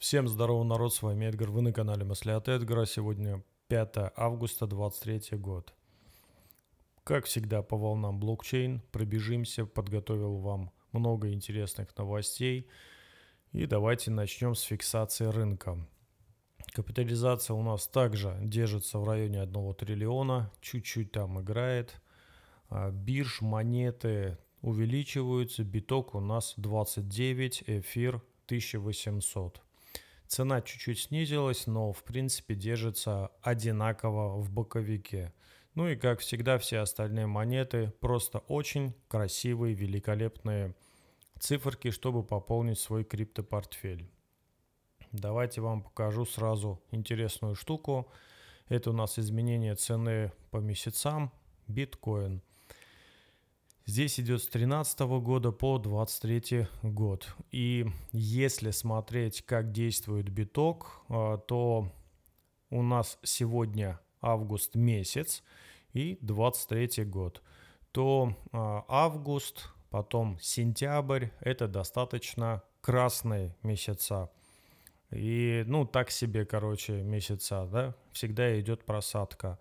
Всем здорово, народ, с вами Эдгар, вы на канале Мысли от Эдгара. Сегодня 5 августа 23 год. Как всегда по волнам блокчейн пробежимся, подготовил вам много интересных новостей. И давайте начнем с фиксации рынка. Капитализация у нас также держится в районе 1 триллиона, чуть-чуть там играет. А, бирж, монеты увеличиваются, биток у нас 29, эфир 1800. Цена чуть-чуть снизилась, но в принципе держится одинаково в боковике. Ну и как всегда все остальные монеты просто очень красивые, великолепные циферки, чтобы пополнить свой криптопортфель. Давайте вам покажу сразу интересную штуку. Это у нас изменение цены по месяцам биткоин. Здесь идет с 13 года по 23 год. И если смотреть, как действует биток, а, то у нас сегодня август месяц и 23 год. То а, август, потом сентябрь – это достаточно красные месяца. И, ну, так себе, короче, месяца, да, всегда идет просадка.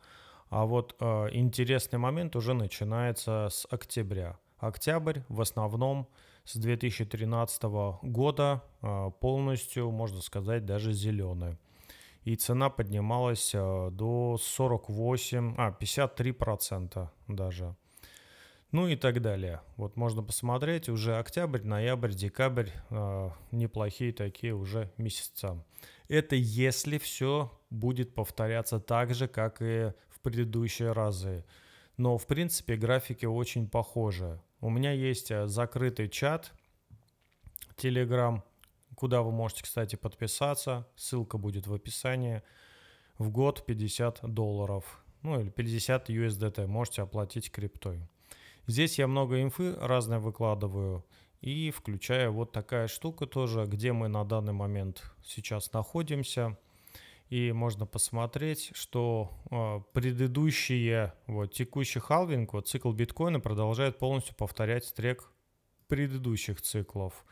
А вот э, интересный момент уже начинается с октября. Октябрь в основном с 2013 года э, полностью, можно сказать, даже зеленый. И цена поднималась э, до 48, а 53 процента даже. Ну и так далее. Вот можно посмотреть, уже октябрь, ноябрь, декабрь, э, неплохие такие уже месяца. Это если все будет повторяться так же, как и предыдущие разы. Но, в принципе, графики очень похожи. У меня есть э, закрытый чат Telegram, куда вы можете, кстати, подписаться. Ссылка будет в описании. В год 50 долларов, ну или 50 USDT можете оплатить криптой. Здесь я много инфы разной выкладываю. И включая вот такая штука тоже, где мы на данный момент сейчас находимся – и можно посмотреть, что а, предыдущие, вот текущий халвинг, вот цикл биткоина продолжает полностью повторять трек предыдущих циклов.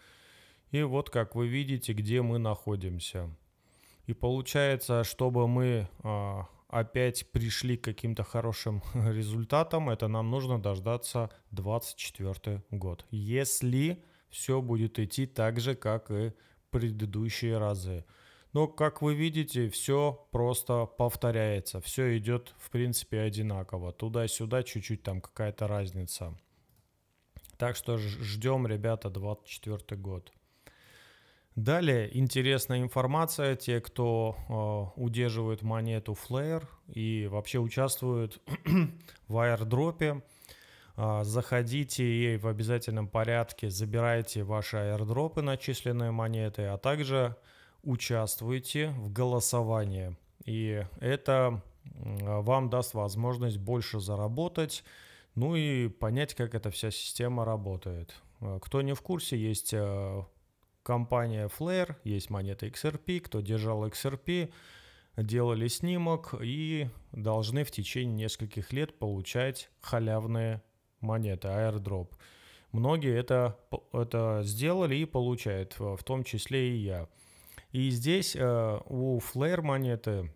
И вот как вы видите, где мы находимся. И получается, чтобы мы а, опять пришли к каким-то хорошим результатам, это нам нужно дождаться 24 год. Если все будет идти так же, как и предыдущие разы. Но, как вы видите, все просто повторяется. Все идет, в принципе, одинаково. Туда-сюда чуть-чуть там какая-то разница. Так что ждем, ребята, 24 год. Далее интересная информация. Те, кто э, удерживает монету Flare и вообще участвуют в аирдропе, э, заходите и в обязательном порядке забирайте ваши аирдропы, начисленные монеты, а также участвуйте в голосовании. И это вам даст возможность больше заработать, ну и понять, как эта вся система работает. Э, кто не в курсе, есть э, компания Flare, есть монета XRP, кто держал XRP, делали снимок и должны в течение нескольких лет получать халявные монеты, airdrop. Многие это, это сделали и получают, в том числе и я. И здесь э, у флэр монеты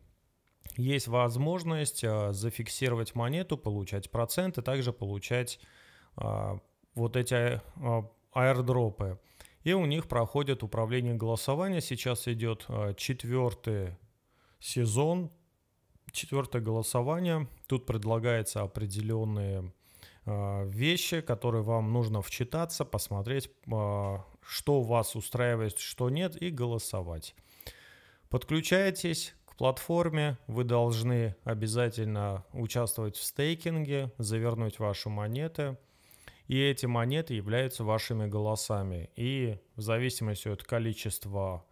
есть возможность э, зафиксировать монету, получать проценты, также получать а, вот эти а, аирдропы. И у них проходит управление голосования. Сейчас идет э, четвертый сезон, четвертое голосование. Тут предлагается определенные вещи, которые вам нужно вчитаться, посмотреть, а, что вас устраивает, что нет, и голосовать. Подключайтесь к платформе, вы должны обязательно участвовать в стейкинге, завернуть ваши монеты, и эти монеты являются вашими голосами. И в зависимости от количества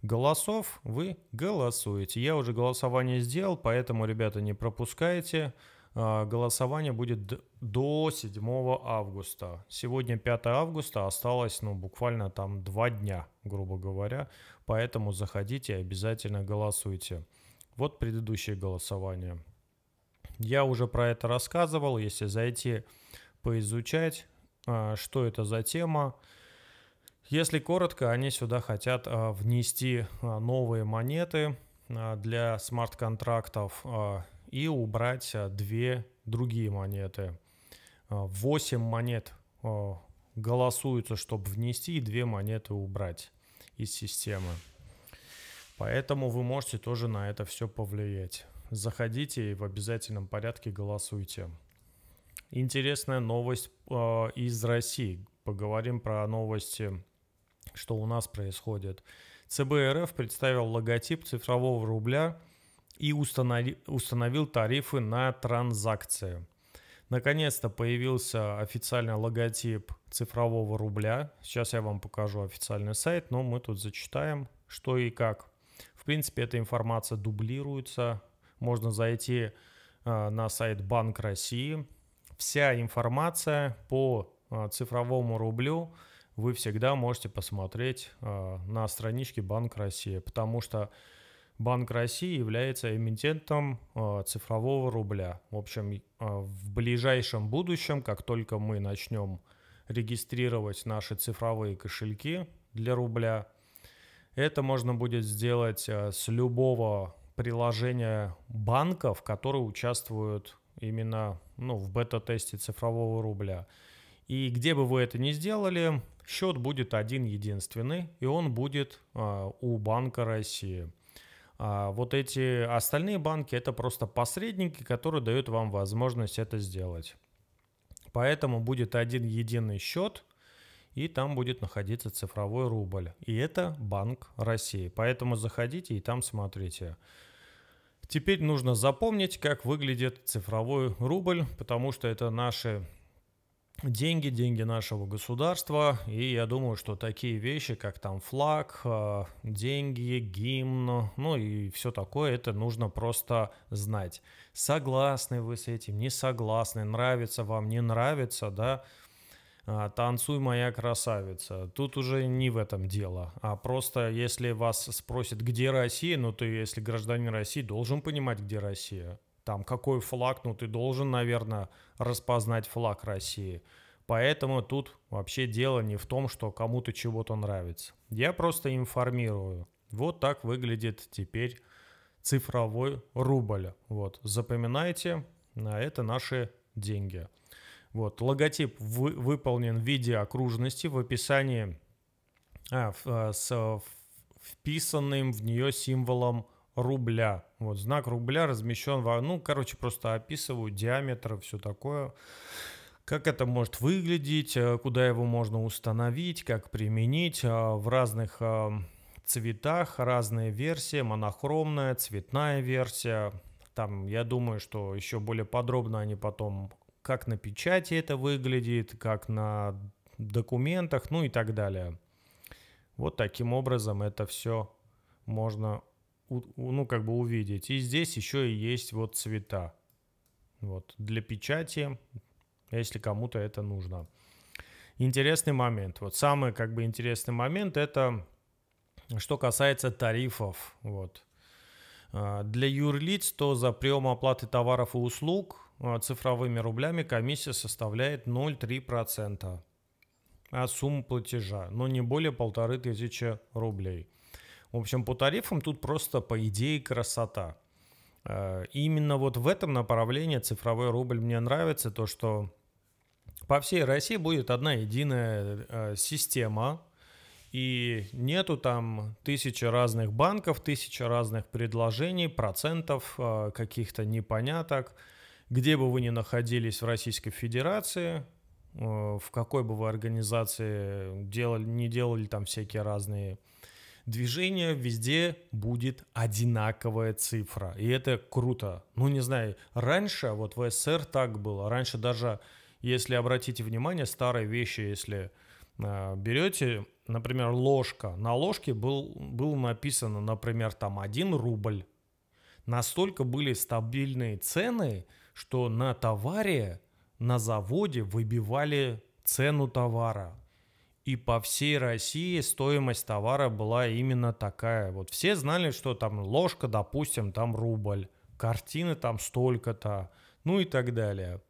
голосов вы голосуете. Я уже голосование сделал, поэтому, ребята, не пропускайте. А, голосование будет до 7 августа. Сегодня 5 августа, осталось ну, буквально там 2 дня, грубо говоря. Поэтому заходите обязательно голосуйте. Вот предыдущее голосование. Я уже про это рассказывал. Если зайти поизучать, а, что это за тема, если коротко, они сюда хотят а, внести новые монеты для смарт-контрактов и убрать э, две другие монеты. 8 э, монет э, голосуются, чтобы внести, и две монеты убрать из системы. Поэтому вы можете тоже на это все повлиять. Заходите и в обязательном порядке голосуйте. Интересная новость из России. Поговорим про новости, что у нас происходит. ЦБ РФ представил логотип цифрового рубля – и установи, установил тарифы на транзакции. Наконец-то появился официальный логотип цифрового рубля. Сейчас я вам покажу официальный сайт, но мы тут зачитаем, что и как. В принципе, эта информация дублируется. Можно зайти э, на сайт Банк России. Вся информация по э, цифровому рублю вы всегда можете посмотреть э, на страничке Банк России, потому что Банк России является эмитентом э, цифрового рубля. В общем, э, в ближайшем будущем, как только мы начнем регистрировать наши цифровые кошельки для рубля, это можно будет сделать э, с любого приложения банков, которые участвуют именно ну, в бета-тесте цифрового рубля. И где бы вы это ни сделали, счет будет один единственный, и он будет э, у Банка России. А вот эти остальные банки это просто посредники, которые дают вам возможность это сделать. Поэтому будет один единый счет, и там будет находиться цифровой рубль. И это Банк России. Поэтому заходите и там смотрите. Теперь нужно запомнить, как выглядит цифровой рубль, потому что это наши деньги, деньги нашего государства. И я думаю, что такие вещи, как там флаг, э, деньги, гимн, ну и все такое, это нужно просто знать. Согласны вы с этим, не согласны, нравится вам, не нравится, да, а, «Танцуй, моя красавица». Тут уже не в этом дело, а просто если вас спросят, где Россия, ну, то если гражданин России, должен понимать, где Россия там какой флаг, ну ты должен, наверное, распознать флаг России. Поэтому тут вообще дело не в том, что кому-то чего-то нравится. Я просто информирую. Вот так выглядит теперь цифровой рубль. Вот, запоминайте, это наши деньги. Вот, логотип вы, выполнен в виде окружности в описании а, в, а, с вписанным в нее символом рубля. Вот знак рубля размещен в... Ну, короче, просто описываю диаметр, все такое. Как это может выглядеть, э, куда его можно установить, как применить э, в разных э, цветах, разные версии, монохромная, цветная версия. Там, я думаю, что еще более подробно они потом, как на печати это выглядит, как на документах, ну и так далее. Вот таким образом это все можно ну, как бы увидеть. И здесь еще и есть вот цвета. Вот, для печати, если кому-то это нужно. Интересный момент. Вот самый, как бы, интересный момент – это что касается тарифов. Вот. А, для юрлиц, то за прием оплаты товаров и услуг а, цифровыми рублями комиссия составляет 0,3% от суммы платежа, но не более полторы тысячи рублей – в общем, по тарифам тут просто, по идее, красота. Э, именно вот в этом направлении цифровой рубль мне нравится, то что по всей России будет одна единая э, система, и нету там тысячи разных банков, тысячи разных предложений, процентов, э, каких-то непоняток. Где бы вы ни находились в Российской Федерации, в какой бы вы организации делали, не делали там всякие разные Движение везде будет одинаковая цифра. И это круто. Ну, не знаю, раньше, а вот в СССР так было. Раньше даже, если обратите внимание, старые вещи, если э, берете, например, ложка. На ложке был, был написано, например, там 1 рубль. Настолько были стабильные цены, что на товаре, на заводе выбивали цену товара. И по всей России стоимость товара была именно такая. Вот все знали, что там ложка, допустим, там рубль, картины там столько-то, ну и так далее.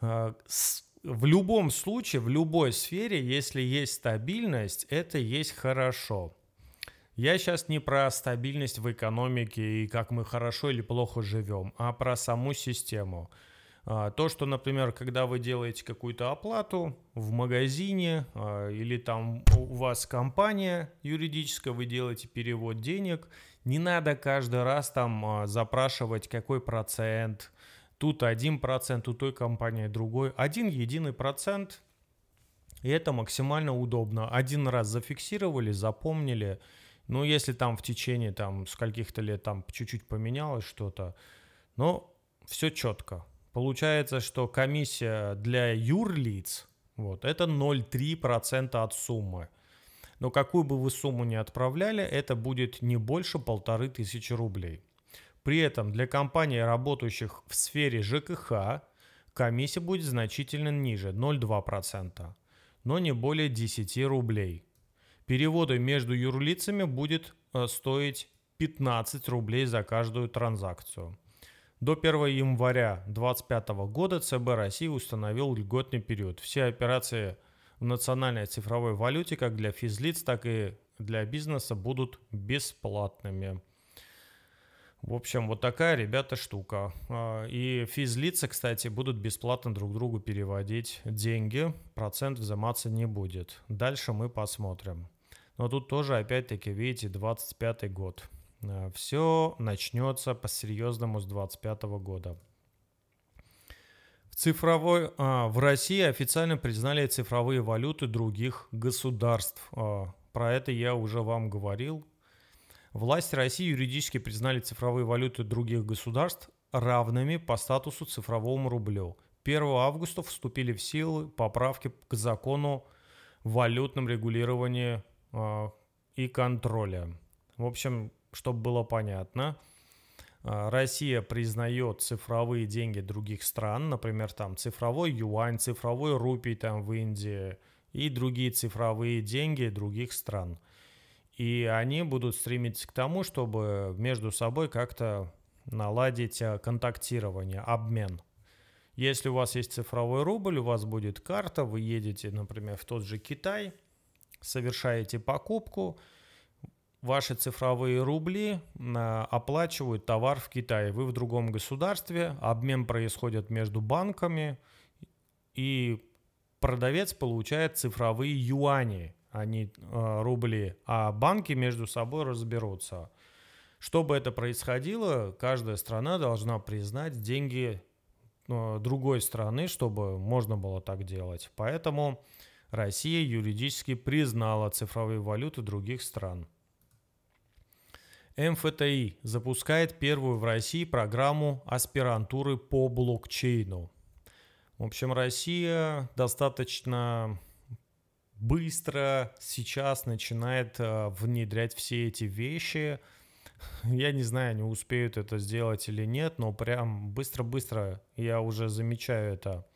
А, в любом случае, в любой сфере, если есть стабильность, это есть хорошо. Я сейчас не про стабильность в экономике и как мы хорошо или плохо живем, а про саму систему – а, то, что, например, когда вы делаете какую-то оплату в магазине а, или там у вас компания юридическая, вы делаете перевод денег, не надо каждый раз там а, запрашивать, какой процент. Тут один процент, у той компании другой. Один единый процент. И это максимально удобно. Один раз зафиксировали, запомнили. Ну, если там в течение там скольких-то лет там чуть-чуть поменялось что-то, но все четко. Получается, что комиссия для юрлиц вот, это 0,3% от суммы. Но какую бы вы сумму ни отправляли, это будет не больше полторы тысячи рублей. При этом для компаний, работающих в сфере ЖКХ, комиссия будет значительно ниже, 0,2%, но не более 10 рублей. Переводы между юрлицами будет э, стоить 15 рублей за каждую транзакцию. До 1 января 2025 года ЦБ России установил льготный период. Все операции в национальной цифровой валюте как для физлиц, так и для бизнеса будут бесплатными. В общем, вот такая, ребята, штука. А, и физлицы, кстати, будут бесплатно друг другу переводить деньги. Процент взиматься не будет. Дальше мы посмотрим. Но тут тоже, опять-таки, видите, 25 год. Э, Все начнется по-серьезному с 2025 года. В, цифровой, а, в России официально признали цифровые валюты других государств. Э, про это я уже вам говорил. Власти России юридически признали цифровые валюты других государств равными по статусу цифровому рублю. 1 августа вступили в силу поправки к закону о валютном регулировании а, и контроле. В общем, чтобы было понятно, а, Россия признает цифровые деньги других стран, например, там цифровой юань, цифровой рупий там в Индии и другие цифровые деньги других стран. И они будут стремиться к тому, чтобы между собой как-то наладить а, контактирование, обмен. Если у вас есть цифровой рубль, у вас будет карта, вы едете, например, в тот же Китай, совершаете покупку – ваши цифровые рубли э, оплачивают товар в Китае. Вы в другом государстве, обмен происходит между банками, и продавец получает цифровые юани, а не э, рубли, а банки между собой разберутся. Чтобы это происходило, каждая страна должна признать деньги э, другой страны, чтобы можно было так делать. Поэтому Россия юридически признала цифровые валюты других стран. МФТИ запускает первую в России программу аспирантуры по блокчейну. В общем, Россия достаточно быстро сейчас начинает э, внедрять все эти вещи. Я не знаю, они успеют это сделать или нет, но прям быстро-быстро я уже замечаю это.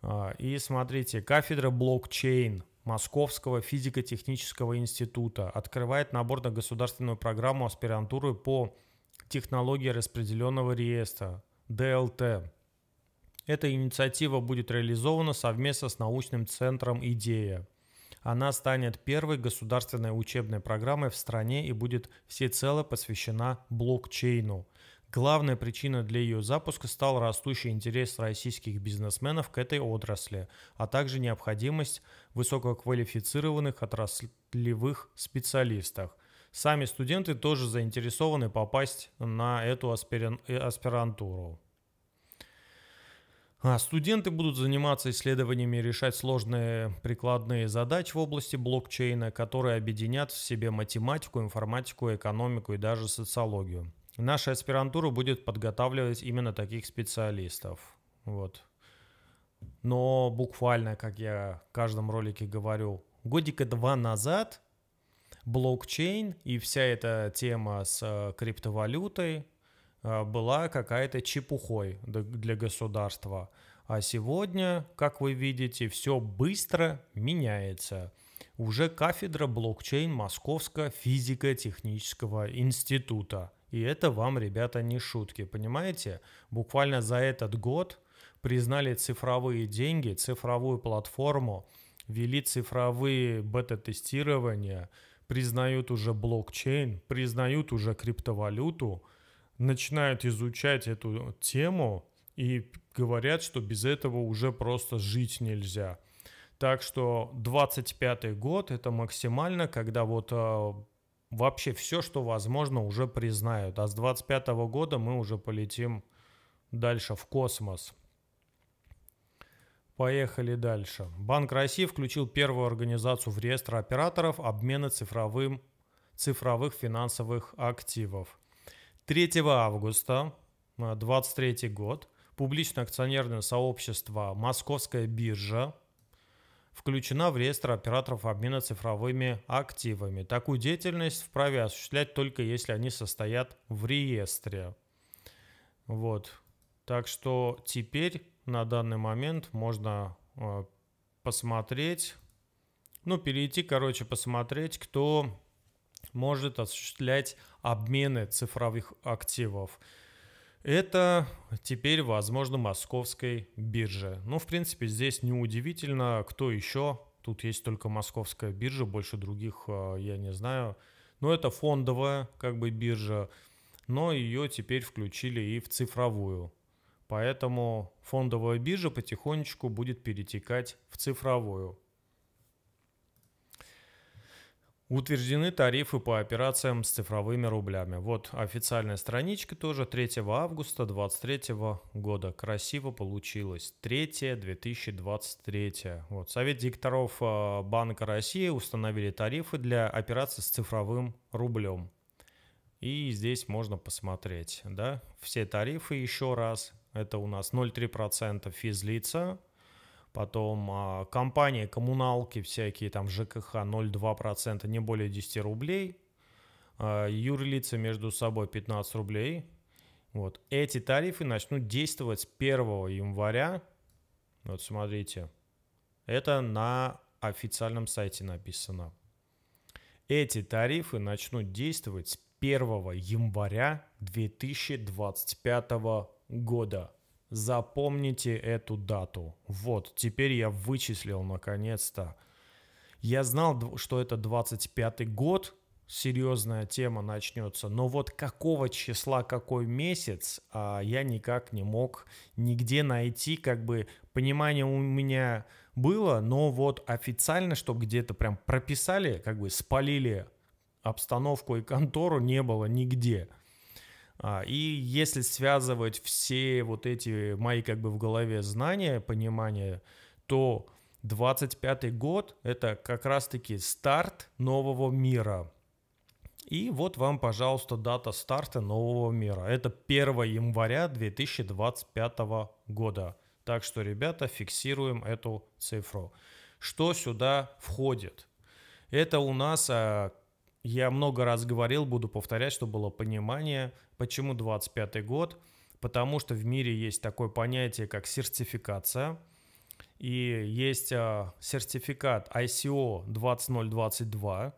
А, и смотрите, кафедра блокчейн – Московского физико-технического института открывает набор на государственную программу аспирантуры по технологии распределенного реестра ДЛТ. Эта инициатива будет реализована совместно с научным центром «Идея». Она станет первой государственной учебной программой в стране и будет всецело посвящена блокчейну – Главная причина для ее запуска стал растущий интерес российских бизнесменов к этой отрасли, а также необходимость высококвалифицированных отраслевых специалистов. Сами студенты тоже заинтересованы попасть на эту э, аспирантуру. А студенты будут заниматься исследованиями и решать сложные прикладные задачи в области блокчейна, которые объединят в себе математику, информатику, экономику и даже социологию. Наша аспирантура будет подготавливать именно таких специалистов. Вот. Но буквально, как я в каждом ролике говорю, годика два назад блокчейн и вся эта тема с э, криптовалютой э, была какая-то чепухой для государства. А сегодня, как вы видите, все быстро меняется. Уже кафедра блокчейн Московского физико-технического института – и это вам, ребята, не шутки, понимаете? Буквально за этот год признали цифровые деньги, цифровую платформу, ввели цифровые бета-тестирования, признают уже блокчейн, признают уже криптовалюту, начинают изучать эту тему и говорят, что без этого уже просто жить нельзя. Так что 25 год это максимально, когда вот а, вообще все, что возможно, уже признают. А с 25 года мы уже полетим дальше в космос. Поехали дальше. Банк России включил первую организацию в реестр операторов обмена цифровым, цифровых финансовых активов. 3 августа 2023 э, год публичное акционерное сообщество «Московская биржа» включена в реестр операторов обмена цифровыми активами. Такую деятельность вправе осуществлять только если они состоят в реестре. Вот. Так что теперь на данный момент можно э, посмотреть, ну, перейти, короче, посмотреть, кто может осуществлять обмены цифровых активов. Это теперь, возможно, московской бирже. Ну, в принципе, здесь неудивительно, кто еще. Тут есть только московская биржа, больше других э, я не знаю. Но это фондовая как бы биржа, но ее теперь включили и в цифровую. Поэтому фондовая биржа потихонечку будет перетекать в цифровую. Утверждены тарифы по операциям с цифровыми рублями. Вот официальная страничка тоже 3 августа 2023 года. Красиво получилось. 3 2023. Вот. Совет директоров э, Банка России установили тарифы для операций с цифровым рублем. И здесь можно посмотреть. Да? Все тарифы еще раз. Это у нас 0,3% физлица, потом а, компании, коммуналки всякие, там ЖКХ 0,2%, не более 10 рублей, а, юрлицы между собой 15 рублей. Вот. Эти тарифы начнут действовать с 1 января. Вот смотрите, это на официальном сайте написано. Эти тарифы начнут действовать с 1 января 2025 года. Запомните эту дату. Вот, теперь я вычислил наконец-то. Я знал, что это 25 год, серьезная тема начнется, но вот какого числа, какой месяц, а, я никак не мог нигде найти, как бы понимание у меня было, но вот официально, чтобы где-то прям прописали, как бы спалили обстановку и контору, не было нигде. А, и если связывать все вот эти мои как бы в голове знания, понимания, то 25 год — это как раз-таки старт нового мира. И вот вам, пожалуйста, дата старта нового мира. Это 1 января 2025 года. Так что, ребята, фиксируем эту цифру. Что сюда входит? Это у нас а, я много раз говорил, буду повторять, чтобы было понимание, Почему 25 год? Потому что в мире есть такое понятие, как сертификация. И есть а, сертификат ICO 20022.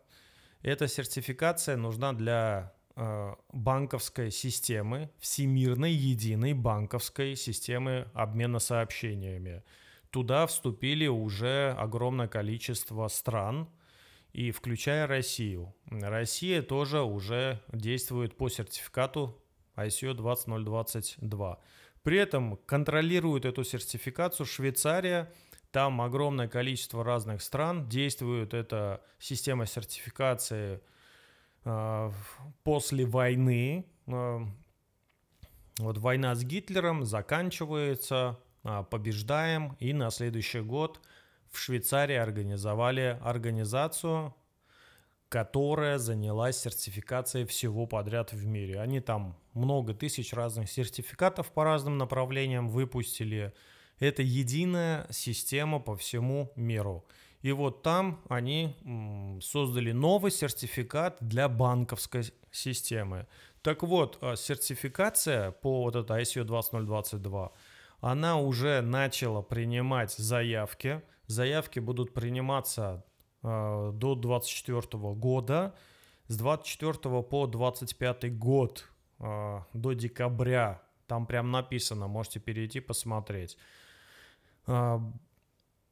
Эта сертификация нужна для а, банковской системы, всемирной единой банковской системы обмена сообщениями. Туда вступили уже огромное количество стран – и включая Россию. Россия тоже уже действует по сертификату ICO 20022. При этом контролирует эту сертификацию Швейцария, там огромное количество разных стран, действует эта система сертификации э, после войны. Э, вот война с Гитлером заканчивается, а, побеждаем, и на следующий год – в Швейцарии организовали организацию, которая занялась сертификацией всего подряд в мире. Они там много тысяч разных сертификатов по разным направлениям выпустили. Это единая система по всему миру. И вот там они создали новый сертификат для банковской системы. Так вот, а, сертификация по вот этой ICO 20022, она уже начала принимать заявки. Заявки будут приниматься э, до 2024 года. С 24 по 25 год э, до декабря, там прям написано, можете перейти посмотреть, э,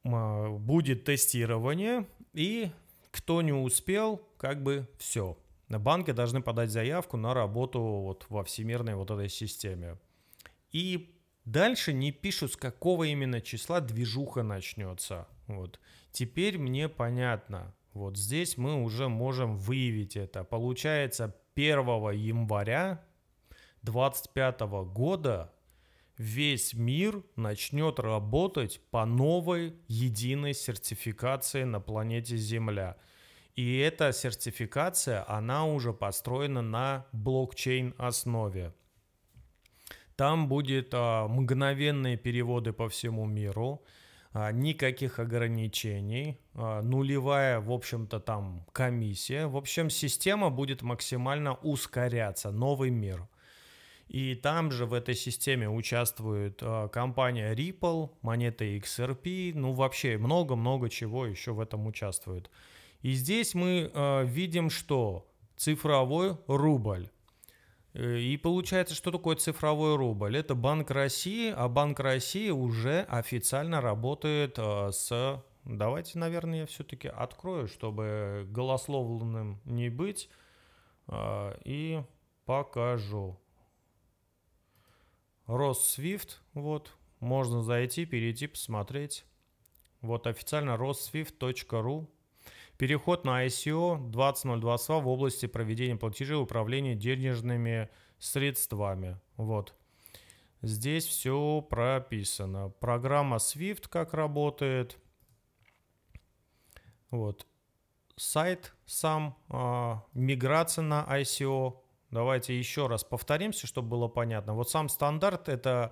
э, будет тестирование, и кто не успел, как бы все. Банки должны подать заявку на работу вот во всемирной вот этой системе. И Дальше не пишут, с какого именно числа движуха начнется. Вот. Теперь мне понятно. Вот здесь мы уже можем выявить это. Получается, 1 января 2025 года весь мир начнет работать по новой единой сертификации на планете Земля. И эта сертификация, она уже построена на блокчейн основе. Там будет а, мгновенные переводы по всему миру, а, никаких ограничений, а, нулевая, в общем-то, там комиссия. В общем, система будет максимально ускоряться, новый мир. И там же в этой системе участвует э, компания Ripple, монета XRP, ну вообще много-много чего еще в этом участвует. И здесь мы э, видим, что цифровой рубль Э, и получается, что такое цифровой рубль? Это Банк России, а Банк России уже официально работает э, с... Давайте, наверное, я все-таки открою, чтобы голословным не быть, э, и покажу. Россвифт, вот, можно зайти, перейти, посмотреть. Вот официально rosswift.ru Переход на ICO 2002 в области проведения платежей и управления денежными средствами. Вот. Здесь все прописано. Программа SWIFT как работает. Вот. Сайт сам, а, миграция на ICO. Давайте еще раз повторимся, чтобы было понятно. Вот сам стандарт это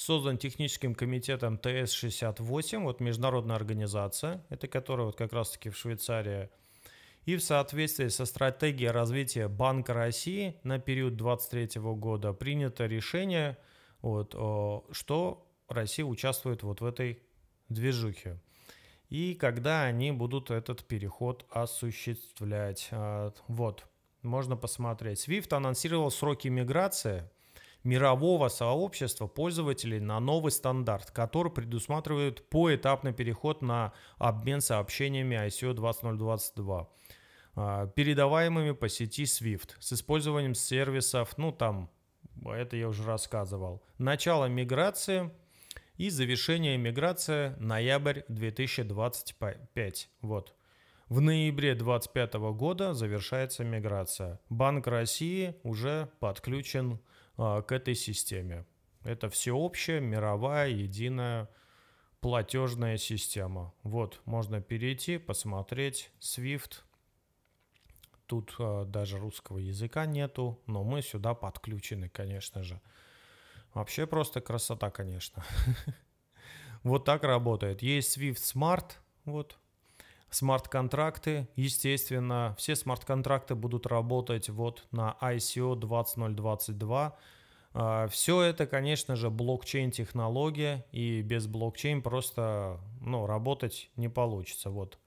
создан техническим комитетом ТС-68, вот международная организация, это которая вот как раз-таки в Швейцарии, и в соответствии со стратегией развития Банка России на период 2023 года принято решение, вот, что Россия участвует вот в этой движухе. И когда они будут этот переход осуществлять. А, вот, можно посмотреть. SWIFT анонсировал сроки миграции – мирового сообщества пользователей на новый стандарт, который предусматривает поэтапный переход на обмен сообщениями ICO 20022 а, передаваемыми по сети SWIFT с использованием сервисов, ну там, это я уже рассказывал. Начало миграции и завершение миграции ноябрь 2025. Вот. В ноябре 2025 года завершается миграция. Банк России уже подключен к а, к этой системе. Это всеобщая, мировая, единая платежная система. Вот, можно перейти, посмотреть SWIFT. Тут э, даже русского языка нету, но мы сюда подключены, конечно же. Вообще просто красота, конечно. Вот так работает. Есть Swift Smart, вот Смарт-контракты, естественно, все смарт-контракты будут работать вот на ICO 20022. Все это, конечно же, блокчейн-технология, и без блокчейн просто ну, работать не получится. Вот.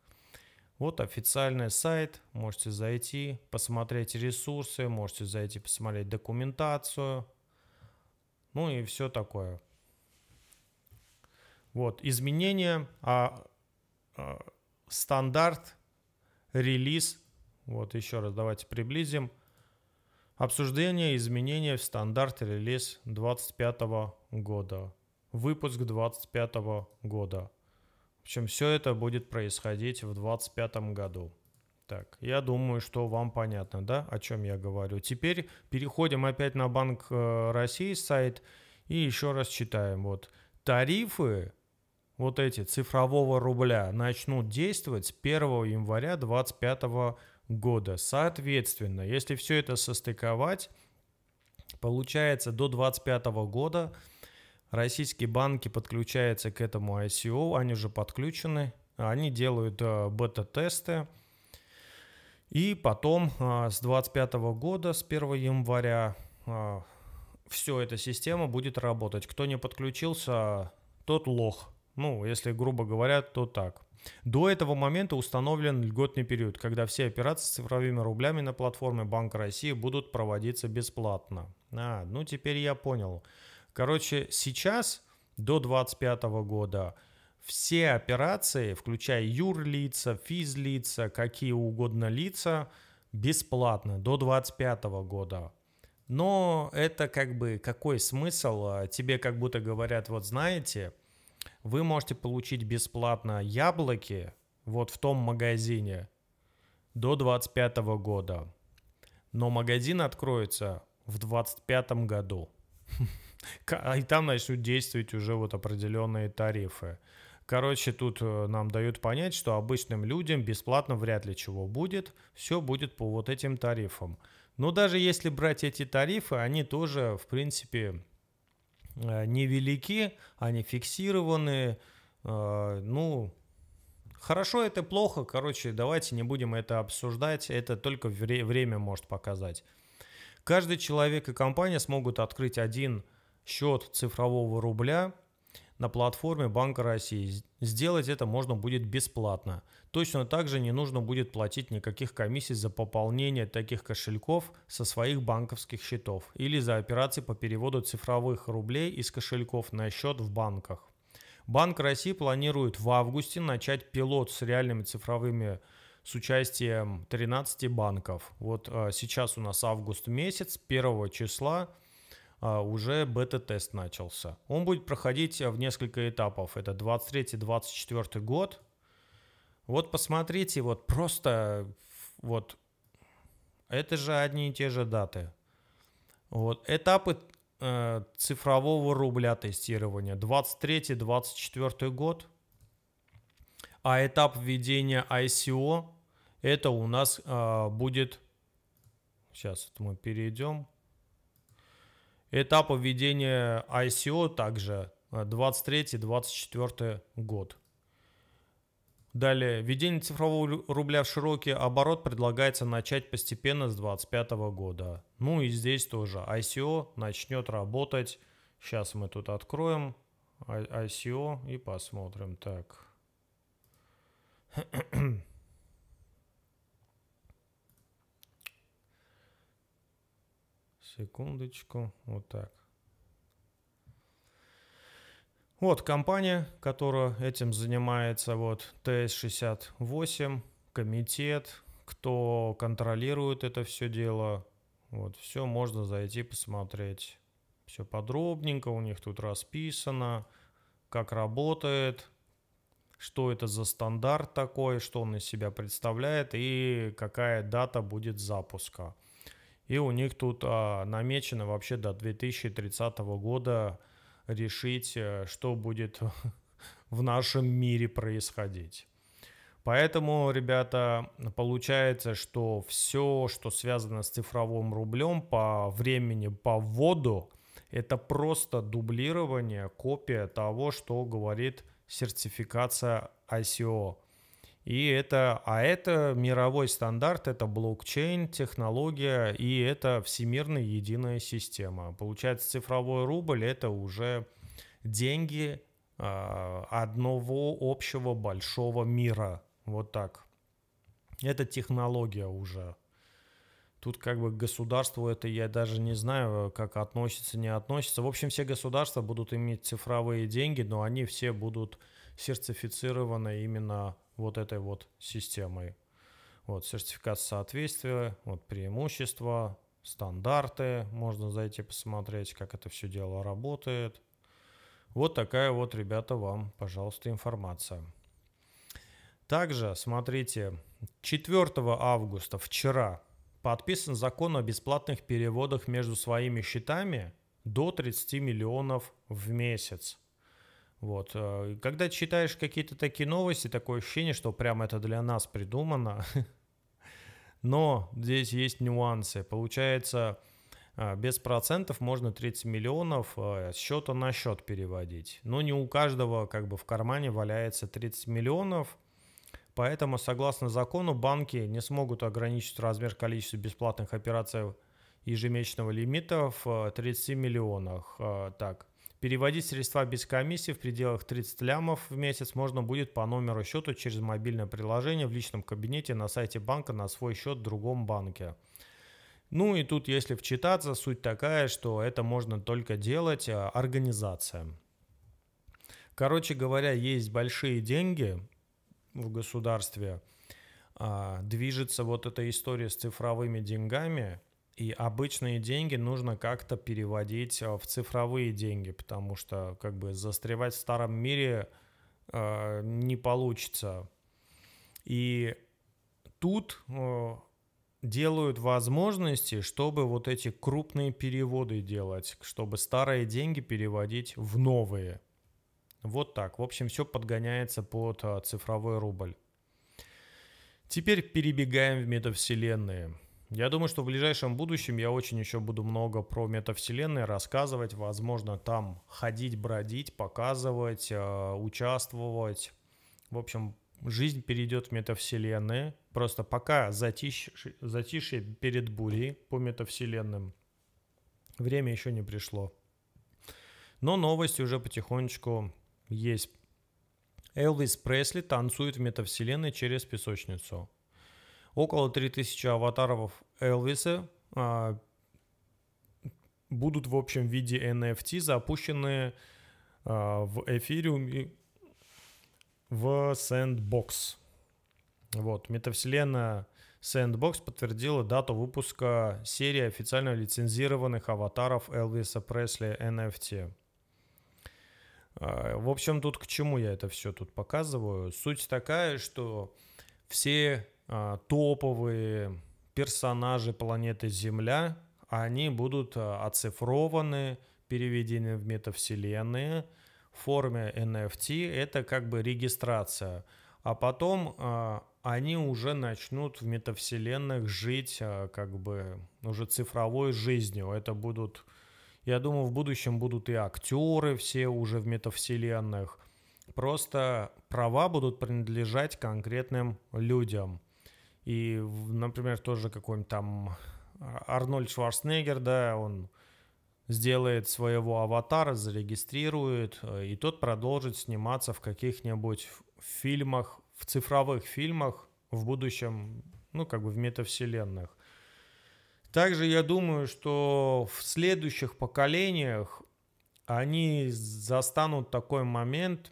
вот официальный сайт, можете зайти, посмотреть ресурсы, можете зайти посмотреть документацию, ну и все такое. Вот, изменения, а, а стандарт, релиз. Вот еще раз давайте приблизим. Обсуждение изменения в стандарт релиз 25 года. Выпуск 25 года. в Причем все это будет происходить в 25 году. Так, я думаю, что вам понятно, да, о чем я говорю. Теперь переходим опять на Банк э, России сайт и еще раз читаем. Вот тарифы вот эти цифрового рубля начнут действовать с 1 января 2025 года. Соответственно, если все это состыковать, получается до 2025 года российские банки подключаются к этому ICO, они же подключены, они делают э, бета-тесты, и потом э, с 25 года, с 1 января, э, все эта система будет работать. Кто не подключился, тот лох – ну, если грубо говоря, то так. До этого момента установлен льготный период, когда все операции с цифровыми рублями на платформе Банка России будут проводиться бесплатно. А, ну теперь я понял. Короче, сейчас до 2025 года все операции, включая юрлица, физлица, какие угодно лица, бесплатно до 2025 года. Но это как бы какой смысл? А тебе как будто говорят, вот знаете, вы можете получить бесплатно яблоки вот в том магазине до 25 года. Но магазин откроется в 25 году. И там начнут действовать уже вот определенные тарифы. Короче, тут э, нам дают понять, что обычным людям бесплатно вряд ли чего будет. Все будет по вот этим тарифам. Но даже если брать эти тарифы, они тоже, в принципе, Э, невелики, они фиксированы. Э, ну, хорошо это, плохо. Короче, давайте не будем это обсуждать. Это только время может показать. Каждый человек и компания смогут открыть один счет цифрового рубля – на платформе Банка России. Сделать это можно будет бесплатно. Точно так же не нужно будет платить никаких комиссий за пополнение таких кошельков со своих банковских счетов или за операции по переводу цифровых рублей из кошельков на счет в банках. Банк России планирует в августе начать пилот с реальными цифровыми с участием 13 банков. Вот а, сейчас у нас август месяц, 1 числа а, уже бета-тест начался. Он будет проходить а, в несколько этапов. Это 23-24 год. Вот посмотрите, вот просто вот это же одни и те же даты. Вот этапы э, цифрового рубля тестирования 23-24 год. А этап введения ICO это у нас э, будет... Сейчас мы перейдем этапа введения ICO также 23-24 э, год. Далее, введение цифрового рубля в широкий оборот предлагается начать постепенно с 2025 года. Ну и здесь тоже ICO начнет работать. Сейчас мы тут откроем ICO и посмотрим. Так. Секундочку, вот так. Вот компания, которая этим занимается, вот ТС-68, комитет, кто контролирует это все дело. Вот, все можно зайти посмотреть. Все подробненько, у них тут расписано, как работает, что это за стандарт такой, что он из себя представляет и какая дата будет запуска. И у них тут а, намечено вообще до 2030 года решить, э, что будет в нашем мире происходить. Поэтому, ребята, получается, что все, что связано с цифровым рублем по времени, по вводу, это просто дублирование, копия того, что говорит сертификация ICO. И это, а это мировой стандарт, это блокчейн, технология, и это всемирная единая система. Получается, цифровой рубль это уже деньги э, одного общего большого мира. Вот так. Это технология уже. Тут как бы к государству это я даже не знаю, как относится, не относится. В общем, все государства будут иметь цифровые деньги, но они все будут сертифицированы именно вот этой вот системой. Вот сертификат соответствия, вот преимущества, стандарты. Можно зайти посмотреть, как это все дело работает. Вот такая вот, ребята, вам, пожалуйста, информация. Также, смотрите, 4 августа, вчера, подписан закон о бесплатных переводах между своими счетами до 30 миллионов в месяц. Вот. Э, когда читаешь какие-то такие новости, такое ощущение, что прямо это для нас придумано. Но здесь есть нюансы. Получается, э, без процентов можно 30 миллионов э, с счета на счет переводить. Но не у каждого как бы в кармане валяется 30 миллионов. Поэтому, согласно закону, банки не смогут ограничить размер количества бесплатных операций ежемесячного лимита в 30 миллионах. Так, Переводить средства без комиссии в пределах 30 лямов в месяц можно будет по номеру счета через мобильное приложение в личном кабинете на сайте банка на свой счет в другом банке. Ну и тут, если вчитаться, суть такая, что это можно только делать а, организациям. Короче говоря, есть большие деньги в государстве, а, движется вот эта история с цифровыми деньгами – и обычные деньги нужно как-то переводить э, в цифровые деньги, потому что как бы застревать в старом мире э, не получится. И тут э, делают возможности, чтобы вот эти крупные переводы делать, чтобы старые деньги переводить в новые. Вот так. В общем, все подгоняется под э, цифровой рубль. Теперь перебегаем в метавселенные. Я думаю, что в ближайшем будущем я очень еще буду много про метавселенные рассказывать, возможно, там ходить, бродить, показывать, э, участвовать. В общем, жизнь перейдет в метавселенные. Просто пока затиш... затишье перед бурей по метавселенным. Время еще не пришло. Но новости уже потихонечку есть. Элвис Пресли танцует в метавселенной через песочницу около 3000 аватаров Элвиса а, будут в общем виде NFT запущены а, в эфириуме в Sandbox. Вот, метавселенная Sandbox подтвердила дату выпуска серии официально лицензированных аватаров Элвиса Пресли NFT. А, в общем, тут к чему я это все тут показываю? Суть такая, что все Э, топовые персонажи планеты Земля, они будут э, оцифрованы, переведены в метавселенные в форме NFT. Это как бы регистрация. А потом э, они уже начнут в метавселенных жить как бы уже цифровой жизнью. Это будут, я думаю, в будущем будут и актеры все уже в метавселенных. Просто права будут принадлежать конкретным людям. И, например, тоже какой-нибудь там Арнольд Шварценеггер, да, он сделает своего аватара, зарегистрирует, э, и тот продолжит сниматься в каких-нибудь фильмах, в цифровых фильмах в будущем, ну, как бы в метавселенных. Также я думаю, что в следующих поколениях они застанут такой момент,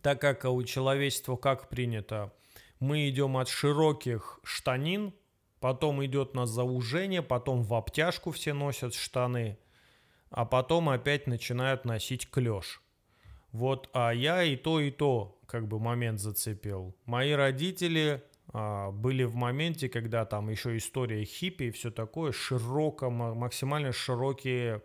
так как у человечества как принято – мы идем от широких штанин, потом идет на заужение, потом в обтяжку все носят штаны, а потом опять начинают носить клеш. Вот, а я и то, и то, как бы момент зацепил. Мои родители а, были в моменте, когда там еще история хиппи и все такое, широко, максимально широкие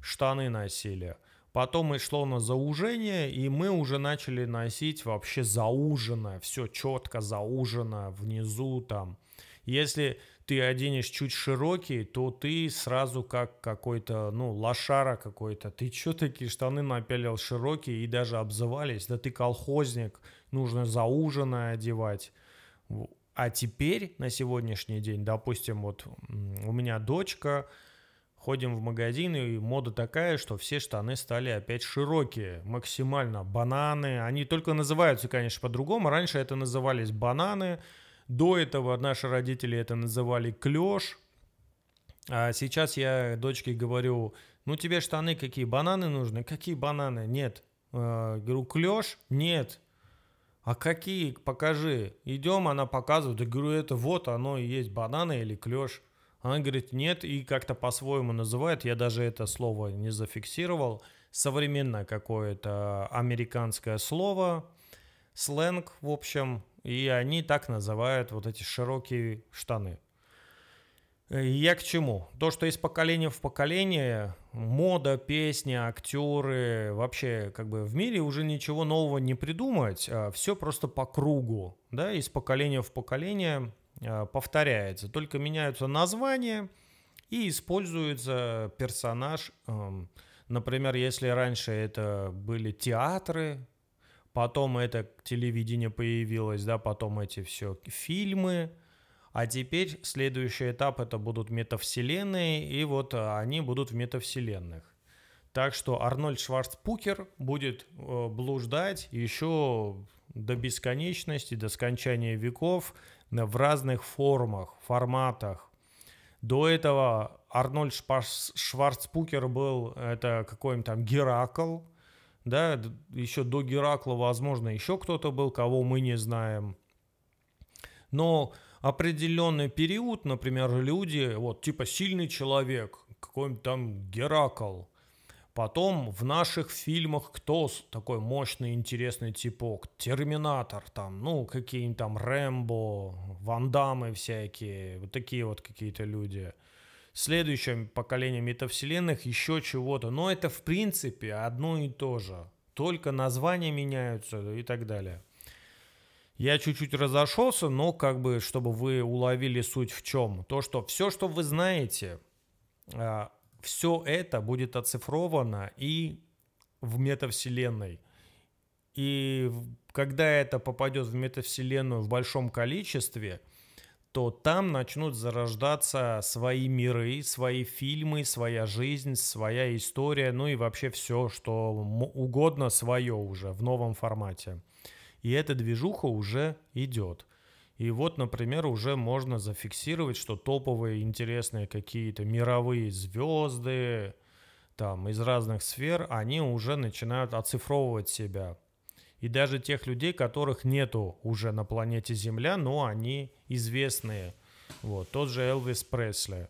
штаны носили. Потом шло на заужение, и мы уже начали носить вообще заужено, все четко заужено внизу там. Если ты оденешь чуть широкий, то ты сразу как какой-то, ну, лошара какой-то. Ты что такие штаны напялил широкие и даже обзывались? Да ты колхозник, нужно зауженное одевать. А теперь, на сегодняшний день, допустим, вот у меня дочка, Ходим в магазины и мода такая, что все штаны стали опять широкие, максимально. Бананы, они только называются, конечно, по-другому. Раньше это назывались бананы, до этого наши родители это называли клеш. А сейчас я дочке говорю, ну тебе штаны какие, бананы нужны? Какие бананы? Нет. Э, говорю, клеш? Нет. А какие? Покажи. Идем, она показывает. Я говорю, это вот оно и есть, бананы или клеш. Она говорит, нет, и как-то по-своему называет, я даже это слово не зафиксировал, современное какое-то американское слово, сленг, в общем, и они так называют вот эти широкие штаны. Я к чему? То, что из поколения в поколение мода, песни, актеры, вообще как бы в мире уже ничего нового не придумать, а все просто по кругу, да, из поколения в поколение – Э, повторяется, только меняются названия и используется персонаж. Эм, например, если раньше это были театры, потом это телевидение появилось, да, потом эти все фильмы, а теперь следующий этап это будут метавселенные, и вот э, они будут в метавселенных. Так что Арнольд Шварцпукер будет э, блуждать еще до бесконечности, до скончания веков – в разных формах, форматах. До этого Арнольд Шварцпукер был это какой-нибудь там Геракл, да, еще до Геракла, возможно, еще кто-то был, кого мы не знаем. Но определенный период, например, люди, вот типа сильный человек, какой-нибудь там Геракл – Потом в наших фильмах кто такой мощный, интересный типок? Терминатор там, ну, какие-нибудь там Рэмбо, Вандамы всякие, вот такие вот какие-то люди. Следующее поколение метавселенных, еще чего-то. Но это, в принципе, одно и то же. Только названия меняются и так далее. Я чуть-чуть разошелся, но как бы, чтобы вы уловили суть в чем. То, что все, что вы знаете, а, все это будет оцифровано и в метавселенной. И когда это попадет в метавселенную в большом количестве, то там начнут зарождаться свои миры, свои фильмы, своя жизнь, своя история, ну и вообще все, что угодно свое уже в новом формате. И эта движуха уже идет. И вот, например, уже можно зафиксировать, что топовые интересные какие-то мировые звезды там из разных сфер, они уже начинают оцифровывать себя. И даже тех людей, которых нету уже на планете Земля, но они известные. Вот, тот же Элвис Пресли.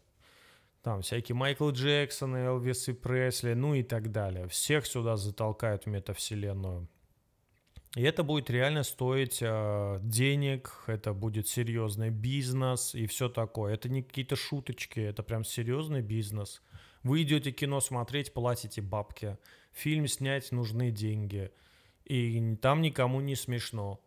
Там всякие Майкл Джексон, Элвис и Пресли, ну и так далее. Всех сюда затолкают в метавселенную. И это будет реально стоить э, денег, это будет серьезный бизнес и все такое. Это не какие-то шуточки, это прям серьезный бизнес. Вы идете кино смотреть, платите бабки. Фильм снять нужны деньги. И там никому не смешно.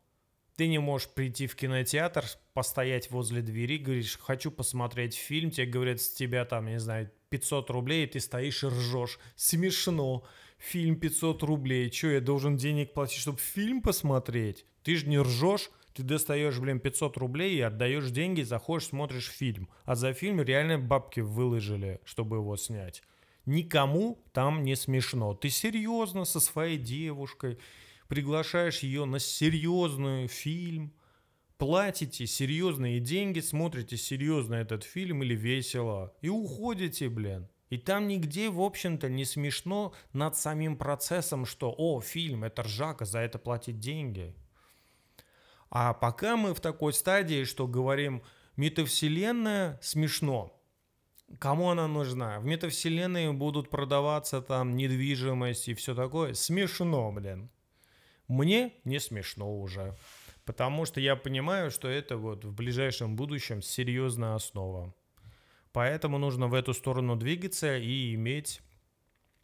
Ты не можешь прийти в кинотеатр, постоять возле двери, говоришь, хочу посмотреть фильм, тебе говорят, с тебя там, не знаю, 500 рублей, и ты стоишь и ржешь. Смешно фильм 500 рублей, что я должен денег платить, чтобы фильм посмотреть? Ты же не ржешь, ты достаешь, блин, 500 рублей и отдаешь деньги, заходишь, смотришь фильм. А за фильм реально бабки выложили, чтобы его снять. Никому там не смешно. Ты серьезно со своей девушкой приглашаешь ее на серьезный фильм, платите серьезные деньги, смотрите серьезно этот фильм или весело и уходите, блин. И там нигде, в общем-то, не смешно над самим процессом, что «О, фильм, это ржака, за это платить деньги». А пока мы в такой стадии, что говорим «метавселенная смешно», Кому она нужна? В метавселенной будут продаваться там недвижимость и все такое. Смешно, блин. Мне не смешно уже. Потому что я понимаю, что это вот в ближайшем будущем серьезная основа. Поэтому нужно в эту сторону двигаться и иметь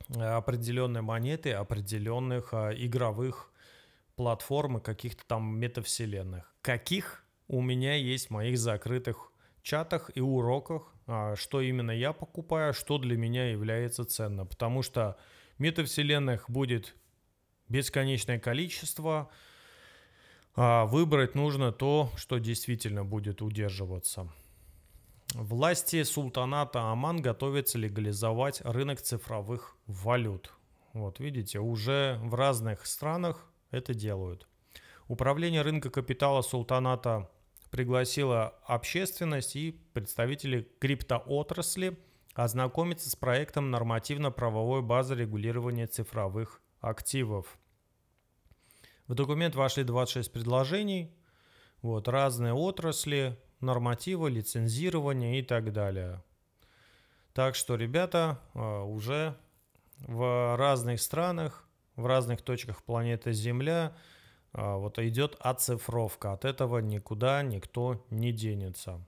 э, определенные монеты определенных а, игровых платформ и каких-то там метавселенных. Каких у меня есть в моих закрытых чатах и уроках, а, что именно я покупаю, что для меня является ценно. Потому что метавселенных будет бесконечное количество. А, выбрать нужно то, что действительно будет удерживаться. Власти султаната Оман готовятся легализовать рынок цифровых валют. Вот видите, уже в разных странах это делают. Управление рынка капитала султаната пригласило общественность и представителей криптоотрасли ознакомиться с проектом нормативно-правовой базы регулирования цифровых активов. В документ вошли 26 предложений, вот, разные отрасли, нормативы, лицензирование и так далее. Так что ребята э, уже в разных странах, в разных точках планеты Земля э, вот идет оцифровка. От этого никуда никто не денется.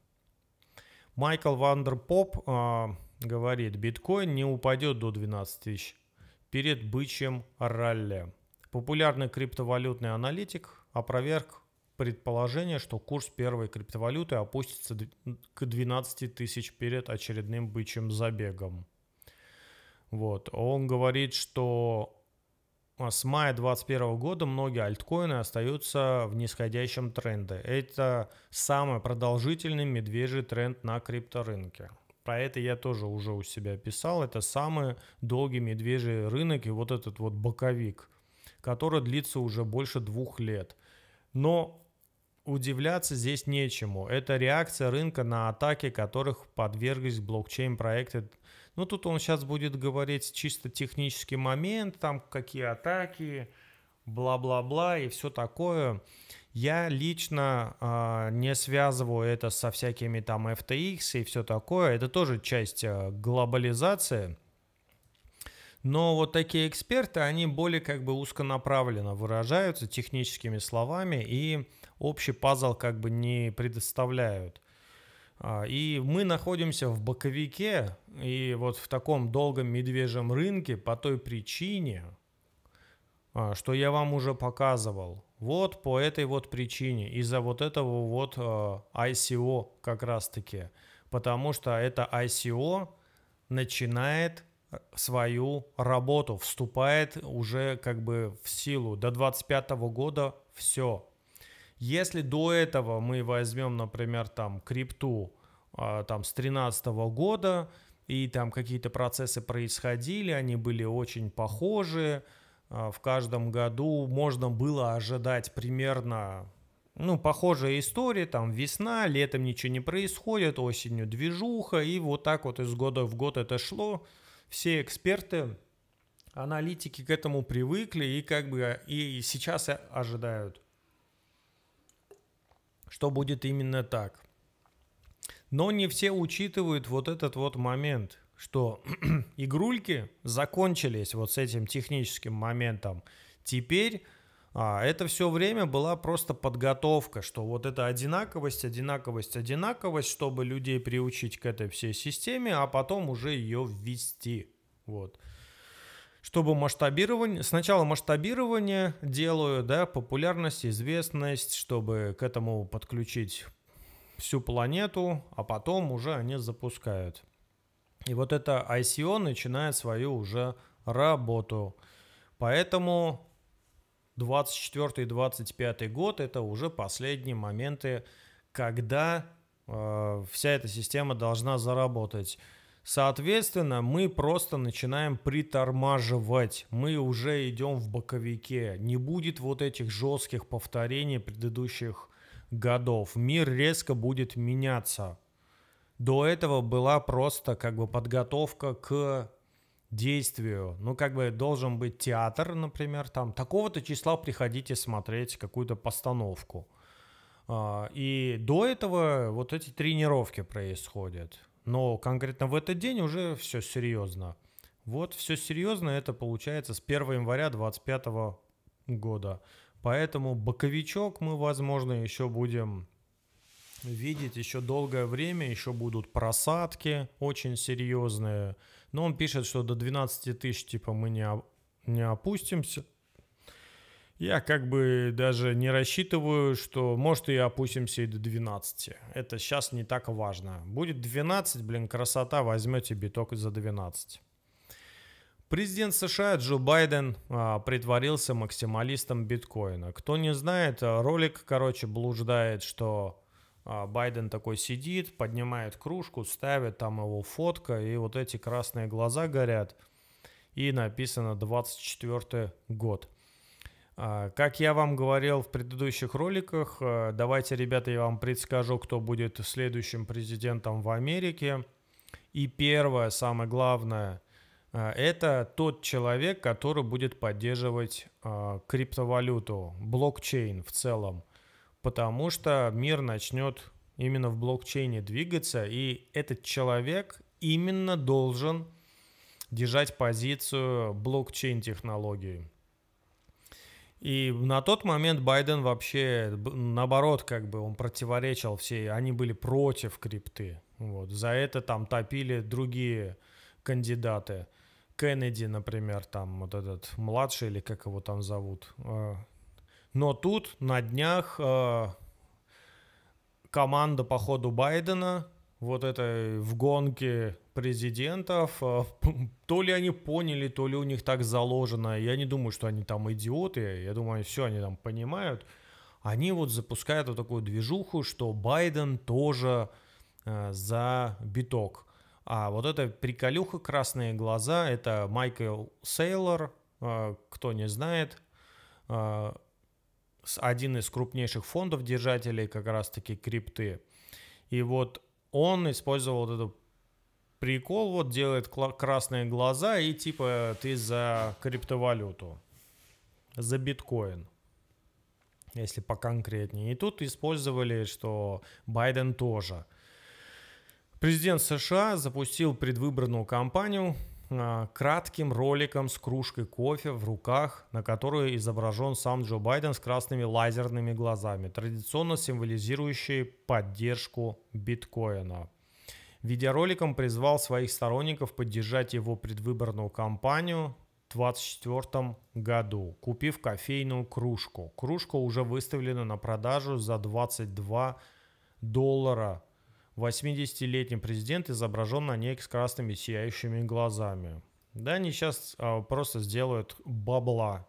Майкл Вандерпоп э, говорит, биткоин не упадет до 12 тысяч перед бычьим ралли. Популярный криптовалютный аналитик опроверг предположение, что курс первой криптовалюты опустится к 12 тысяч перед очередным бычьим забегом. Вот. Он говорит, что а, с мая 2021 года многие альткоины остаются в нисходящем тренде. Это самый продолжительный медвежий тренд на крипторынке. Про это я тоже уже у себя писал. Это самый долгий медвежий рынок и вот этот вот боковик, который длится уже больше двух лет. Но удивляться здесь нечему. Это реакция рынка на атаки, которых подверглись блокчейн-проекты. Ну, тут он сейчас будет говорить чисто технический момент, там какие атаки, бла-бла-бла и все такое. Я лично э, не связываю это со всякими там FTX и все такое. Это тоже часть э, глобализации. Но вот такие эксперты, они более как бы узконаправленно выражаются техническими словами и общий пазл как бы не предоставляют. А, и мы находимся в боковике и вот в таком долгом медвежьем рынке по той причине, а, что я вам уже показывал. Вот по этой вот причине, из-за вот этого вот ICO а, как раз таки. Потому что это ICO начинает свою работу, вступает уже как бы в силу. До 25 года все. Если до этого мы возьмем, например, там крипту а, там с 13 года, и там какие-то процессы происходили, они были очень похожи, а, в каждом году можно было ожидать примерно ну, похожая история, там весна, летом ничего не происходит, осенью движуха, и вот так вот из года в год это шло все эксперты, аналитики к этому привыкли и как бы и сейчас э, ожидают, что будет именно так. Но не все учитывают вот этот вот момент, что игрульки закончились вот с этим техническим моментом. Теперь а, это все время была просто подготовка, что вот это одинаковость, одинаковость, одинаковость, чтобы людей приучить к этой всей системе, а потом уже ее ввести. Вот. Чтобы масштабирование, сначала масштабирование делаю, да, популярность, известность, чтобы к этому подключить всю планету, а потом уже они запускают. И вот это ICO начинает свою уже работу. Поэтому 24-25 год – это уже последние моменты, когда э, вся эта система должна заработать. Соответственно, мы просто начинаем притормаживать. Мы уже идем в боковике. Не будет вот этих жестких повторений предыдущих годов. Мир резко будет меняться. До этого была просто как бы подготовка к действию. Ну, как бы должен быть театр, например, там, такого-то числа приходите смотреть какую-то постановку. А, и до этого вот эти тренировки происходят. Но конкретно в этот день уже все серьезно. Вот все серьезно это получается с 1 января 2025 года. Поэтому боковичок мы, возможно, еще будем видеть еще долгое время, еще будут просадки очень серьезные. Но он пишет, что до 12 тысяч, типа, мы не, не опустимся. Я как бы даже не рассчитываю, что может и опустимся и до 12. Это сейчас не так важно. Будет 12, блин, красота, возьмете биток за 12. Президент США Джо Байден а, притворился максималистом биткоина. Кто не знает, ролик, короче, блуждает, что а, Байден такой сидит, поднимает кружку, ставит там его фотка, и вот эти красные глаза горят. И написано 24 год. А, как я вам говорил в предыдущих роликах, а, давайте, ребята, я вам предскажу, кто будет следующим президентом в Америке. И первое, самое главное, это тот человек, который будет поддерживать криптовалюту, блокчейн в целом потому что мир начнет именно в блокчейне двигаться, и этот человек именно должен держать позицию блокчейн-технологии. И на тот момент Байден вообще, наоборот, как бы он противоречил всей, они были против крипты. Вот. За это там топили другие кандидаты. Кеннеди, например, там вот этот младший или как его там зовут, а, но тут на днях э, команда по ходу Байдена, вот этой в гонке президентов, э, то ли они поняли, то ли у них так заложено. Я не думаю, что они там идиоты. Я думаю, все они там понимают. Они вот запускают вот такую движуху, что Байден тоже э, за биток. А вот эта приколюха «Красные глаза» — это Майкл Сейлор, э, кто не знает, один из крупнейших фондов держателей как раз-таки крипты. И вот он использовал вот этот прикол, вот делает красные глаза и типа ты за криптовалюту, за биткоин если поконкретнее. И тут использовали, что Байден тоже. Президент США запустил предвыборную кампанию а, кратким роликом с кружкой кофе в руках, на которую изображен сам Джо Байден с красными лазерными глазами, традиционно символизирующие поддержку биткоина. Видеороликом призвал своих сторонников поддержать его предвыборную кампанию в 2024 году, купив кофейную кружку. Кружка уже выставлена на продажу за 22 доллара 80-летний президент изображен на ней с красными сияющими глазами. Да, они сейчас а, просто сделают бабла.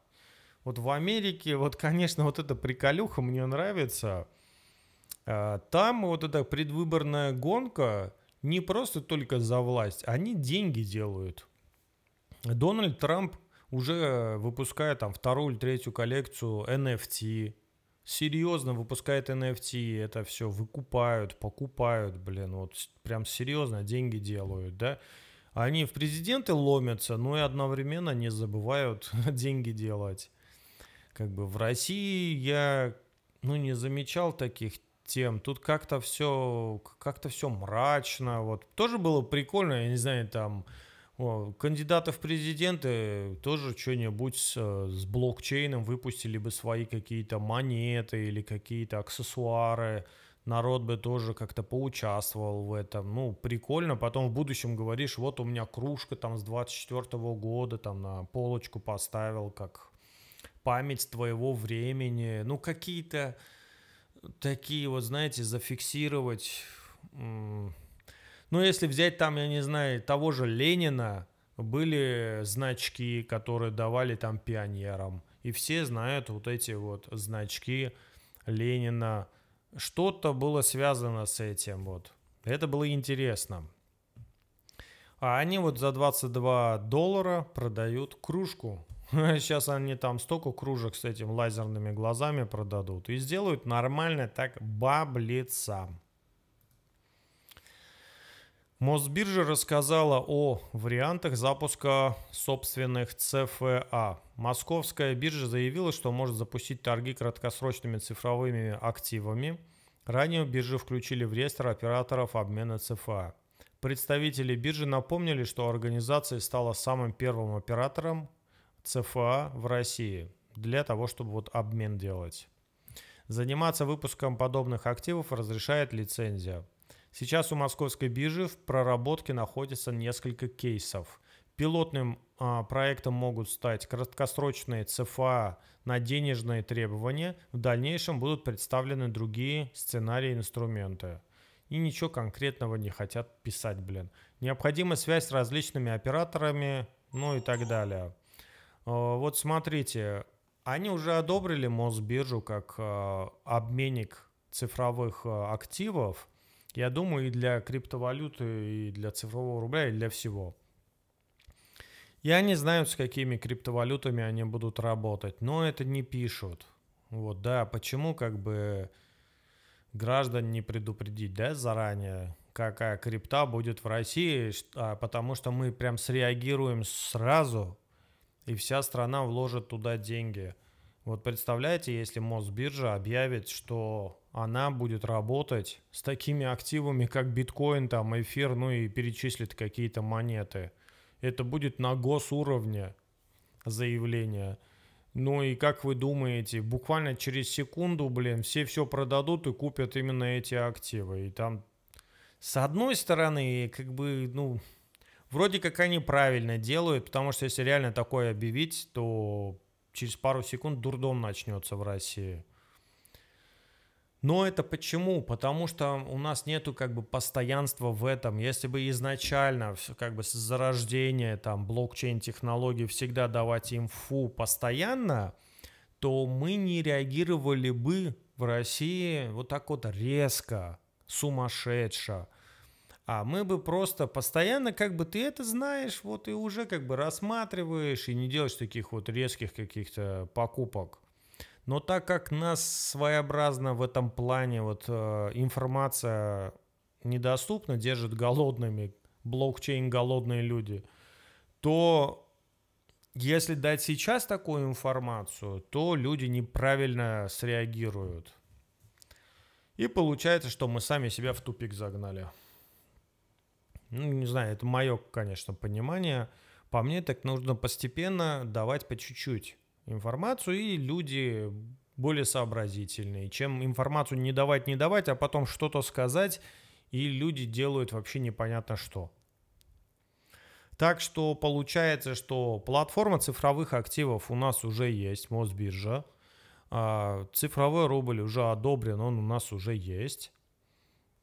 Вот в Америке, вот, конечно, вот эта приколюха мне нравится. А, там вот эта предвыборная гонка не просто только за власть, они деньги делают. Дональд Трамп уже выпускает там вторую или третью коллекцию NFT, серьезно выпускает NFT, это все выкупают, покупают, блин, вот прям серьезно деньги делают, да. Они в президенты ломятся, но и одновременно не забывают деньги делать. Как бы в России я, ну, не замечал таких тем. Тут как-то все, как-то все мрачно. Вот тоже было прикольно, я не знаю, там кандидаты в президенты тоже что-нибудь с, э, с блокчейном выпустили бы свои какие-то монеты или какие-то аксессуары. Народ бы тоже как-то поучаствовал в этом. Ну, прикольно. Потом в будущем говоришь, вот у меня кружка там с 24 -го года там на полочку поставил, как память твоего времени. Ну, какие-то такие вот, знаете, зафиксировать но ну, если взять там, я не знаю, того же Ленина, были значки, которые давали там пионерам. И все знают вот эти вот значки Ленина. Что-то было связано с этим вот. Это было интересно. А они вот за 22 доллара продают кружку. Сейчас они там столько кружек с этим лазерными глазами продадут. И сделают нормально так баблица. Мосбиржа рассказала о вариантах запуска собственных ЦФА. Московская биржа заявила, что может запустить торги краткосрочными цифровыми активами. Ранее биржу включили в реестр операторов обмена ЦФА. Представители биржи напомнили, что организация стала самым первым оператором ЦФА в России для того, чтобы вот обмен делать. Заниматься выпуском подобных активов разрешает лицензия. Сейчас у московской биржи в проработке находится несколько кейсов. Пилотным а, проектом могут стать краткосрочные ЦФА на денежные требования. В дальнейшем будут представлены другие сценарии и инструменты. И ничего конкретного не хотят писать, блин. Необходима связь с различными операторами, ну и так далее. А, вот смотрите, они уже одобрили Мосбиржу как а, обменник цифровых а, активов. Я думаю, и для криптовалюты, и для цифрового рубля, и для всего. Я не знаю, с какими криптовалютами они будут работать, но это не пишут. Вот, да, почему как бы граждан не предупредить, да, заранее, какая крипта будет в России, а потому что мы прям среагируем сразу, и вся страна вложит туда деньги. Вот представляете, если Мосбиржа объявит, что она будет работать с такими активами, как биткоин, там, эфир, ну и перечислит какие-то монеты. Это будет на госуровне заявление. Ну и как вы думаете, буквально через секунду, блин, все все продадут и купят именно эти активы. И там, с одной стороны, как бы, ну, вроде как они правильно делают, потому что если реально такое объявить, то через пару секунд дурдом начнется в России. Но это почему? Потому что у нас нету как бы постоянства в этом. Если бы изначально, как бы с зарождения там блокчейн-технологий всегда давать инфу постоянно, то мы не реагировали бы в России вот так вот резко, сумасшедше. А мы бы просто постоянно, как бы ты это знаешь, вот и уже как бы рассматриваешь и не делаешь таких вот резких каких-то покупок. Но так как нас своеобразно в этом плане вот э, информация недоступна, держит голодными, блокчейн голодные люди, то если дать сейчас такую информацию, то люди неправильно среагируют. И получается, что мы сами себя в тупик загнали. Ну, не знаю, это мое, конечно, понимание. По мне так нужно постепенно давать по чуть-чуть информацию, и люди более сообразительные, чем информацию не давать, не давать, а потом что-то сказать, и люди делают вообще непонятно что. Так что получается, что платформа цифровых активов у нас уже есть, Мосбиржа. А, цифровой рубль уже одобрен, он у нас уже есть.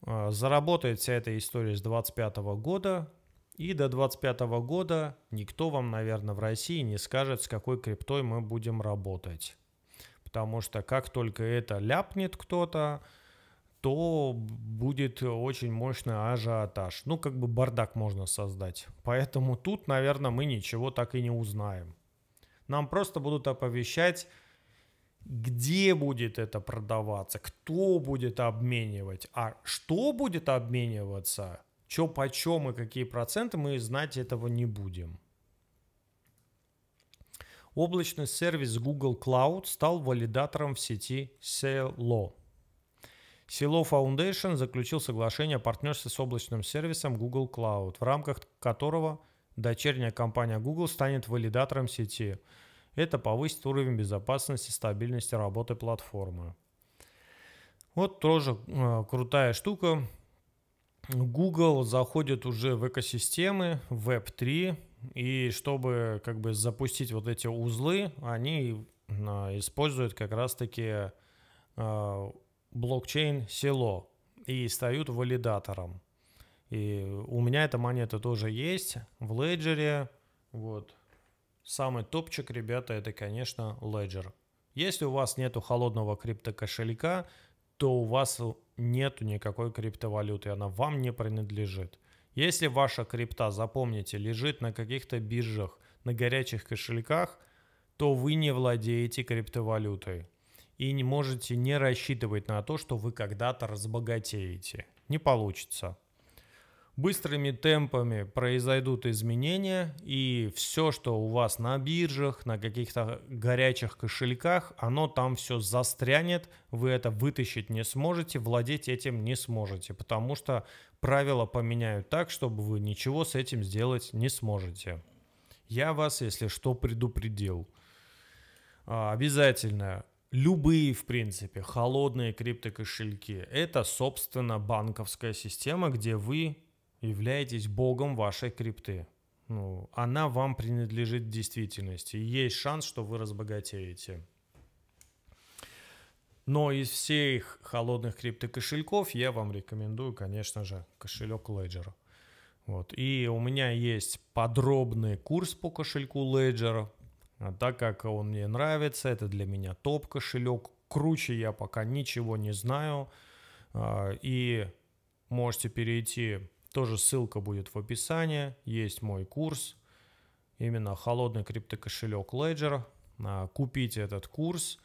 А, заработает вся эта история с 2025 года. И до 2025 года никто вам, наверное, в России не скажет, с какой криптой мы будем работать. Потому что как только это ляпнет кто-то, то будет очень мощный ажиотаж. Ну, как бы бардак можно создать. Поэтому тут, наверное, мы ничего так и не узнаем. Нам просто будут оповещать, где будет это продаваться, кто будет обменивать, а что будет обмениваться, что почем и какие проценты, мы знать этого не будем. Облачный сервис Google Cloud стал валидатором в сети Selo. Selo Foundation заключил соглашение о партнерстве с облачным сервисом Google Cloud, в рамках которого дочерняя компания Google станет валидатором сети. Это повысит уровень безопасности и стабильности работы платформы. Вот тоже э, крутая штука. Google заходит уже в экосистемы Web3, и чтобы как бы запустить вот эти узлы, они а, используют как раз-таки а, блокчейн село и стают валидатором. И у меня эта монета тоже есть в Ledger. Вот. Самый топчик, ребята, это, конечно, Ledger. Если у вас нету холодного криптокошелька, кошелька то у вас нет никакой криптовалюты, она вам не принадлежит. Если ваша крипта, запомните, лежит на каких-то биржах, на горячих кошельках, то вы не владеете криптовалютой и не можете не рассчитывать на то, что вы когда-то разбогатеете. Не получится. Быстрыми темпами произойдут изменения, и все, что у вас на биржах, на каких-то горячих кошельках, оно там все застрянет, вы это вытащить не сможете, владеть этим не сможете, потому что правила поменяют так, чтобы вы ничего с этим сделать не сможете. Я вас, если что, предупредил. А, обязательно любые, в принципе, холодные криптокошельки – это, собственно, банковская система, где вы являетесь богом вашей крипты. Ну, она вам принадлежит в действительности. Есть шанс, что вы разбогатеете. Но из всех холодных криптокошельков я вам рекомендую, конечно же, кошелек Ledger. Вот. И у меня есть подробный курс по кошельку Ledger, а так как он мне нравится, это для меня топ кошелек. Круче я пока ничего не знаю. А, и можете перейти тоже ссылка будет в описании. Есть мой курс, именно холодный криптокошелек Ledger. А, купите этот курс.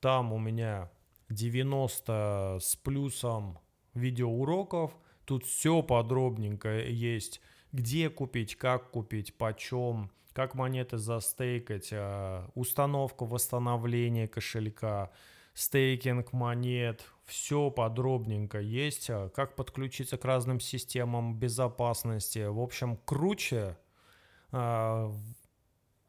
Там у меня 90 с плюсом видеоуроков. Тут все подробненько есть. Где купить, как купить, почем, как монеты застейкать, а, установка, восстановление кошелька, стейкинг монет, все подробненько есть, а, как подключиться к разным системам безопасности. В общем, круче а,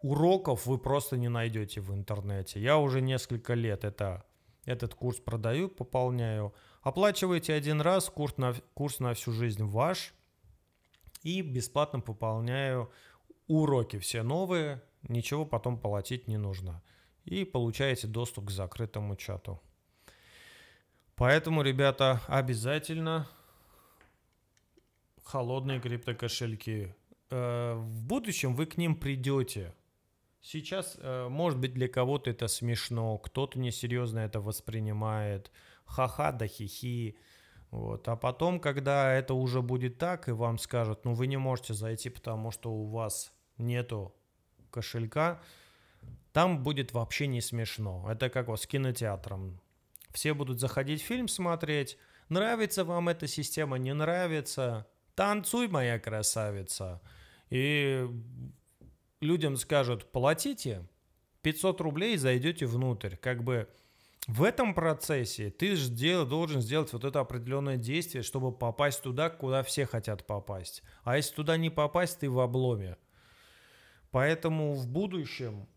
уроков вы просто не найдете в интернете. Я уже несколько лет это, этот курс продаю, пополняю. Оплачиваете один раз, курс на, курс на всю жизнь ваш. И бесплатно пополняю уроки все новые, ничего потом платить не нужно. И получаете доступ к закрытому чату. Поэтому, ребята, обязательно холодные криптокошельки. Э, в будущем вы к ним придете. Сейчас, э, может быть, для кого-то это смешно, кто-то несерьезно это воспринимает. Ха-ха да хихи. Вот. А потом, когда это уже будет так, и вам скажут, ну вы не можете зайти, потому что у вас нету кошелька, там будет вообще не смешно. Это как вот с кинотеатром. Все будут заходить фильм смотреть. Нравится вам эта система, не нравится? Танцуй, моя красавица. И людям скажут, платите 500 рублей и зайдете внутрь. Как бы в этом процессе ты сдел, должен сделать вот это определенное действие, чтобы попасть туда, куда все хотят попасть. А если туда не попасть, ты в обломе. Поэтому в будущем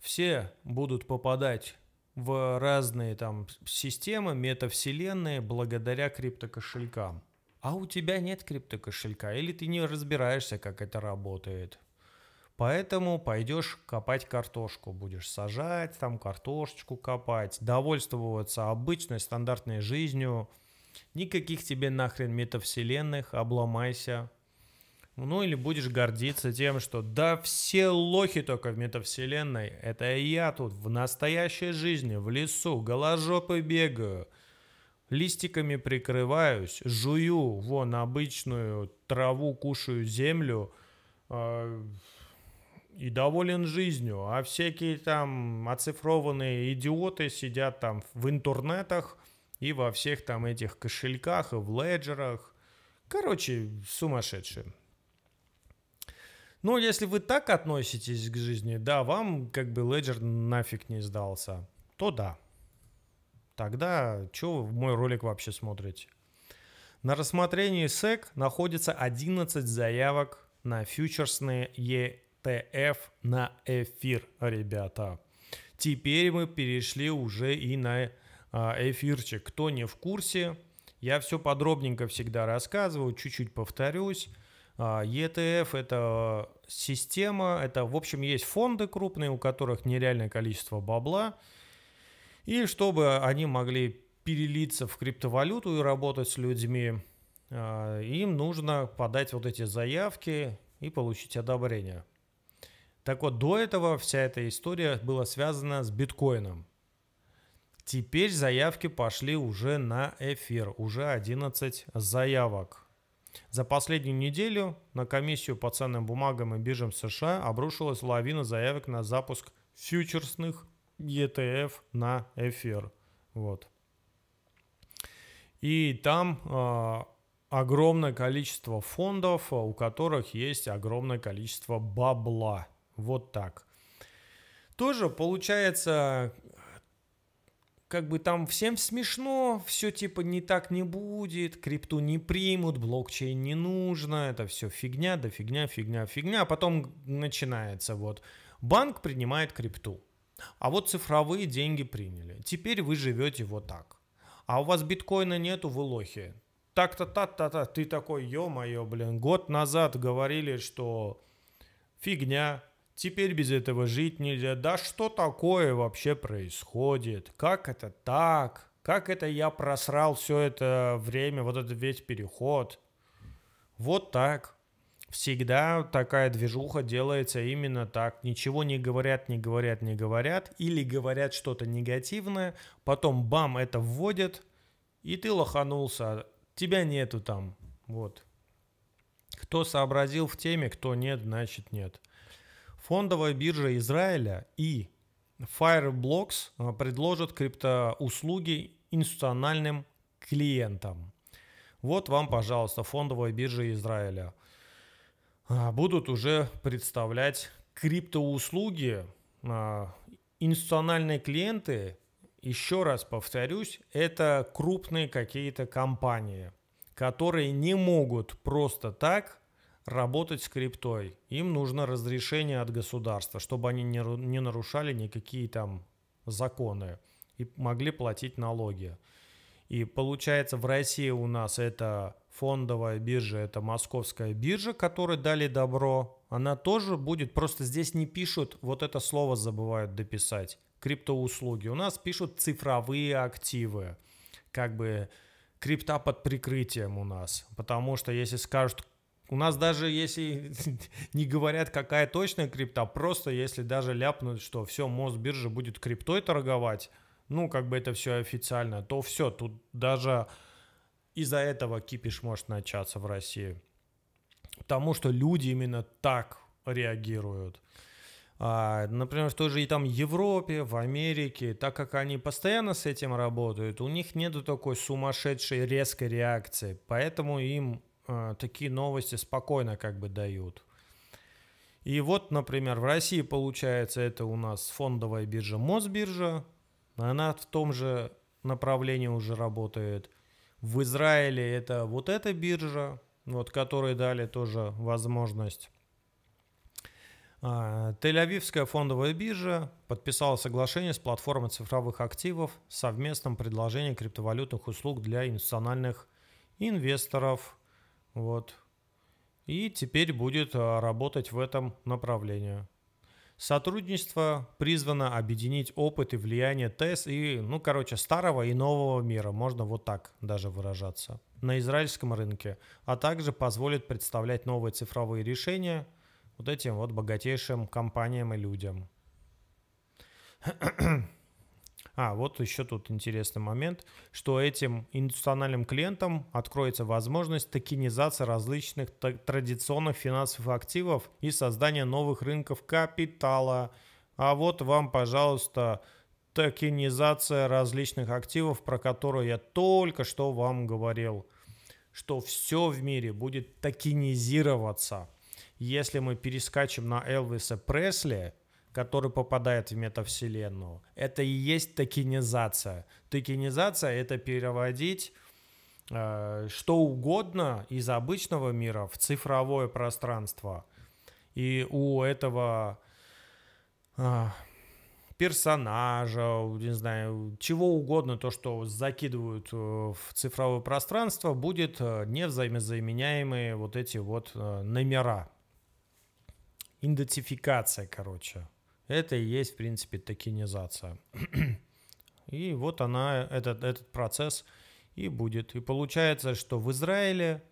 все будут попадать в разные там системы, метавселенные благодаря криптокошелькам. А у тебя нет криптокошелька, или ты не разбираешься, как это работает. Поэтому пойдешь копать картошку, будешь сажать, там картошечку копать, довольствоваться обычной стандартной жизнью. Никаких тебе нахрен метавселенных, обломайся, ну или будешь гордиться тем, что да все лохи только в метавселенной. Это я тут в настоящей жизни, в лесу, голожопы бегаю. Листиками прикрываюсь, жую вон обычную траву, кушаю землю э, и доволен жизнью. А всякие там оцифрованные идиоты сидят там в интернетах и во всех там этих кошельках и в леджерах. Короче, сумасшедшие. Ну, если вы так относитесь к жизни, да, вам как бы Ledger нафиг не сдался, то да. Тогда что вы мой ролик вообще смотрите? На рассмотрении SEC находится 11 заявок на фьючерсные ETF на эфир, ребята. Теперь мы перешли уже и на а, эфирчик. Кто не в курсе, я все подробненько всегда рассказываю, чуть-чуть повторюсь. А, ETF – это система, это, в общем, есть фонды крупные, у которых нереальное количество бабла, и чтобы они могли перелиться в криптовалюту и работать с людьми, а, им нужно подать вот эти заявки и получить одобрение. Так вот, до этого вся эта история была связана с биткоином. Теперь заявки пошли уже на эфир, уже 11 заявок за последнюю неделю на комиссию по ценным бумагам и биржам США обрушилась лавина заявок на запуск фьючерсных ETF на эфир. Вот. И там э, огромное количество фондов, а, у которых есть огромное количество бабла. Вот так. Тоже получается как бы там всем смешно, все типа не так не будет, крипту не примут, блокчейн не нужно, это все фигня, да фигня, фигня, фигня. А потом начинается вот, банк принимает крипту, а вот цифровые деньги приняли, теперь вы живете вот так. А у вас биткоина нету, вы лохи. Так-то, так-то, ты такой, ё-моё, блин, год назад говорили, что фигня, Теперь без этого жить нельзя. Да что такое вообще происходит? Как это так? Как это я просрал все это время, вот этот весь переход? Вот так. Всегда такая движуха делается именно так. Ничего не говорят, не говорят, не говорят. Или говорят что-то негативное, потом бам, это вводят, и ты лоханулся. Тебя нету там. Вот. Кто сообразил в теме, кто нет, значит нет. Фондовая биржа Израиля и Fireblocks э, предложат криптоуслуги институциональным клиентам. Вот вам, пожалуйста, фондовая биржа Израиля. А, будут уже представлять криптоуслуги а, институциональные клиенты, еще раз повторюсь, это крупные какие-то компании, которые не могут просто так работать с криптой, им нужно разрешение от государства, чтобы они не, не нарушали никакие там законы и могли платить налоги. И получается, в России у нас это фондовая биржа, это московская биржа, которой дали добро. Она тоже будет, просто здесь не пишут, вот это слово забывают дописать, криптоуслуги. У нас пишут цифровые активы, как бы крипта под прикрытием у нас. Потому что если скажут у нас даже если не говорят, какая точная крипта, просто если даже ляпнуть, что все, Мосбиржа будет криптой торговать, ну, как бы это все официально, то все, тут даже из-за этого кипиш может начаться в России. Потому что люди именно так реагируют. А, например, в той же и там Европе, в Америке, так как они постоянно с этим работают, у них нету такой сумасшедшей резкой реакции, поэтому им Э, такие новости спокойно как бы дают. И вот, например, в России получается это у нас фондовая биржа Мосбиржа, она в том же направлении уже работает. В Израиле это вот эта биржа, вот которой дали тоже возможность. А, Тель-Авивская фондовая биржа подписала соглашение с платформой цифровых активов совместном предложении криптовалютных услуг для институциональных инвесторов. Вот. И теперь будет а, работать в этом направлении. Сотрудничество призвано объединить опыт и влияние ТЭС и, ну, короче, старого и нового мира, можно вот так даже выражаться, на израильском рынке, а также позволит представлять новые цифровые решения вот этим вот богатейшим компаниям и людям. А, вот еще тут интересный момент, что этим институциональным клиентам откроется возможность токенизации различных традиционных финансовых активов и создания новых рынков капитала. А вот вам, пожалуйста, токенизация различных активов, про которую я только что вам говорил, что все в мире будет токенизироваться. Если мы перескачем на Элвиса Пресли – который попадает в метавселенную. Это и есть токенизация. Токенизация — это переводить э, что угодно из обычного мира в цифровое пространство. И у этого э, персонажа, не знаю, чего угодно, то, что закидывают э, в цифровое пространство, будет э, невзаимозаменяемые вот эти вот э, номера. Идентификация, короче. Это и есть, в принципе, токенизация. и вот она, этот, этот процесс и будет. И получается, что в Израиле,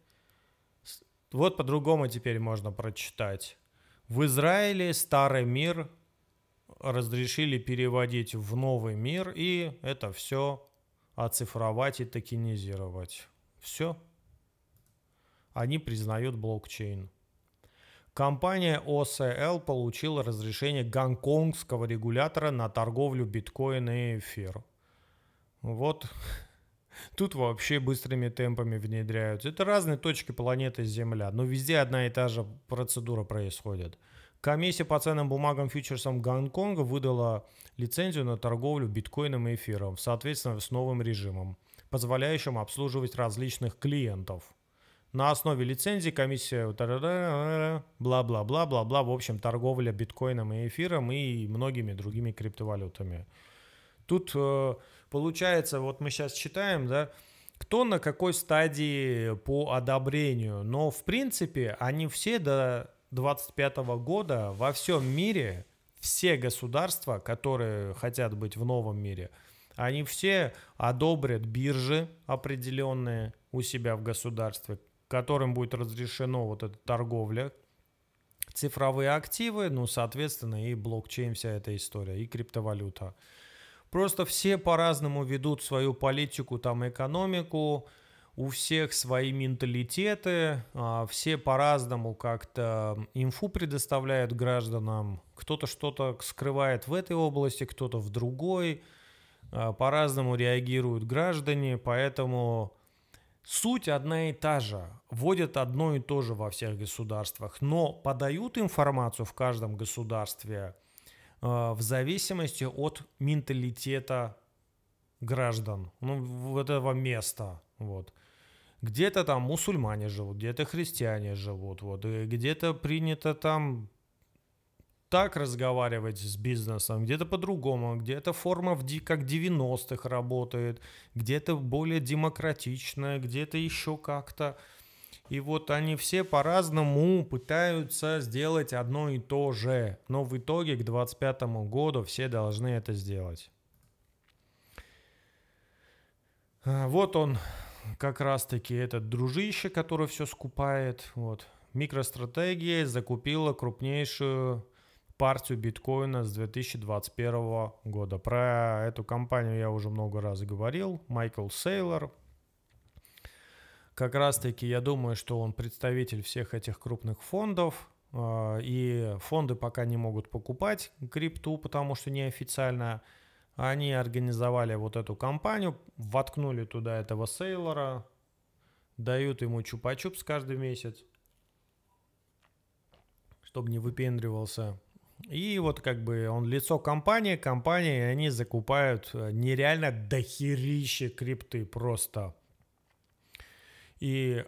вот по-другому теперь можно прочитать. В Израиле старый мир разрешили переводить в новый мир, и это все оцифровать и токенизировать. Все. Они признают блокчейн. Компания OCL получила разрешение гонконгского регулятора на торговлю биткоина и эфир. Вот Тут вообще быстрыми темпами внедряются. Это разные точки планеты Земля, но везде одна и та же процедура происходит. Комиссия по ценным бумагам фьючерсам Гонконга выдала лицензию на торговлю биткоином и эфиром, соответственно, с новым режимом, позволяющим обслуживать различных клиентов. На основе лицензии комиссия бла-бла-бла-бла-бла. Э, э, э, в общем, торговля биткоином и эфиром и многими другими криптовалютами. Тут получается, вот мы сейчас читаем, да, кто на какой стадии по одобрению. Но, в принципе, они все до 25 года во всем мире, все государства, которые хотят быть в новом мире, они все одобрят биржи определенные у себя в государстве, которым будет разрешено вот эта торговля, цифровые активы, ну, соответственно, и блокчейн, вся эта история, и криптовалюта. Просто все по-разному ведут свою политику, там, экономику, у всех свои менталитеты, а, все по-разному как-то инфу предоставляют гражданам, кто-то что-то скрывает в этой области, кто-то в другой, а, по-разному реагируют граждане, поэтому Суть одна и та же, вводят одно и то же во всех государствах, но подают информацию в каждом государстве э, в зависимости от менталитета граждан, ну, этого места, вот. Где-то там мусульмане живут, где-то христиане живут, вот, где-то принято там так разговаривать с бизнесом, где-то по-другому, где-то форма в ди- как 90-х работает, где-то более демократичная, где-то еще как-то. И вот они все по-разному пытаются сделать одно и то же, но в итоге к 2025 году все должны это сделать. А, вот он, как раз-таки этот дружище, который все скупает. Вот. Микростратегия закупила крупнейшую партию биткоина с 2021 года. Про эту компанию я уже много раз говорил. Майкл Сейлор. Как раз таки я думаю, что он представитель всех этих крупных фондов. А, и фонды пока не могут покупать крипту, потому что неофициально они организовали вот эту компанию, воткнули туда этого сейлора, дают ему чупа-чупс каждый месяц, чтобы не выпендривался и вот как бы он лицо компании, компании, они закупают э, нереально дохерище крипты просто. И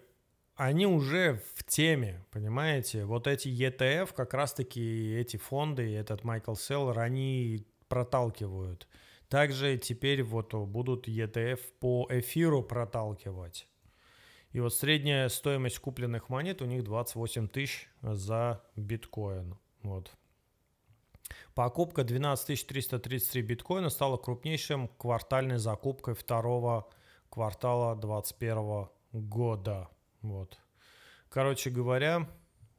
они уже в теме, понимаете? Вот эти ETF, как раз-таки эти фонды, этот Майкл Селлер, они проталкивают. Также теперь вот будут ETF по эфиру проталкивать. И вот средняя стоимость купленных монет у них 28 тысяч за биткоин. Вот. Покупка 12 333 биткоина стала крупнейшим квартальной закупкой второго квартала 2021 года. Вот. Короче говоря,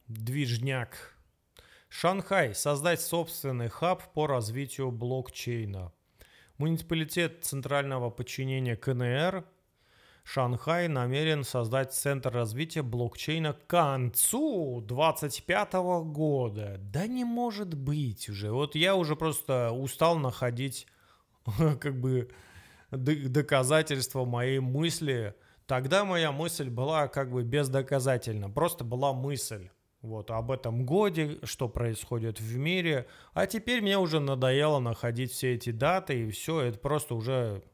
движняк. Шанхай. Создать собственный хаб по развитию блокчейна. Муниципалитет центрального подчинения КНР Шанхай намерен создать центр развития блокчейна к концу 2025 года. Да не может быть уже. Вот я уже просто устал находить как бы доказательства моей мысли. Тогда моя мысль была как бы бездоказательна. Просто была мысль вот, об этом годе, что происходит в мире. А теперь мне уже надоело находить все эти даты, и все, это просто уже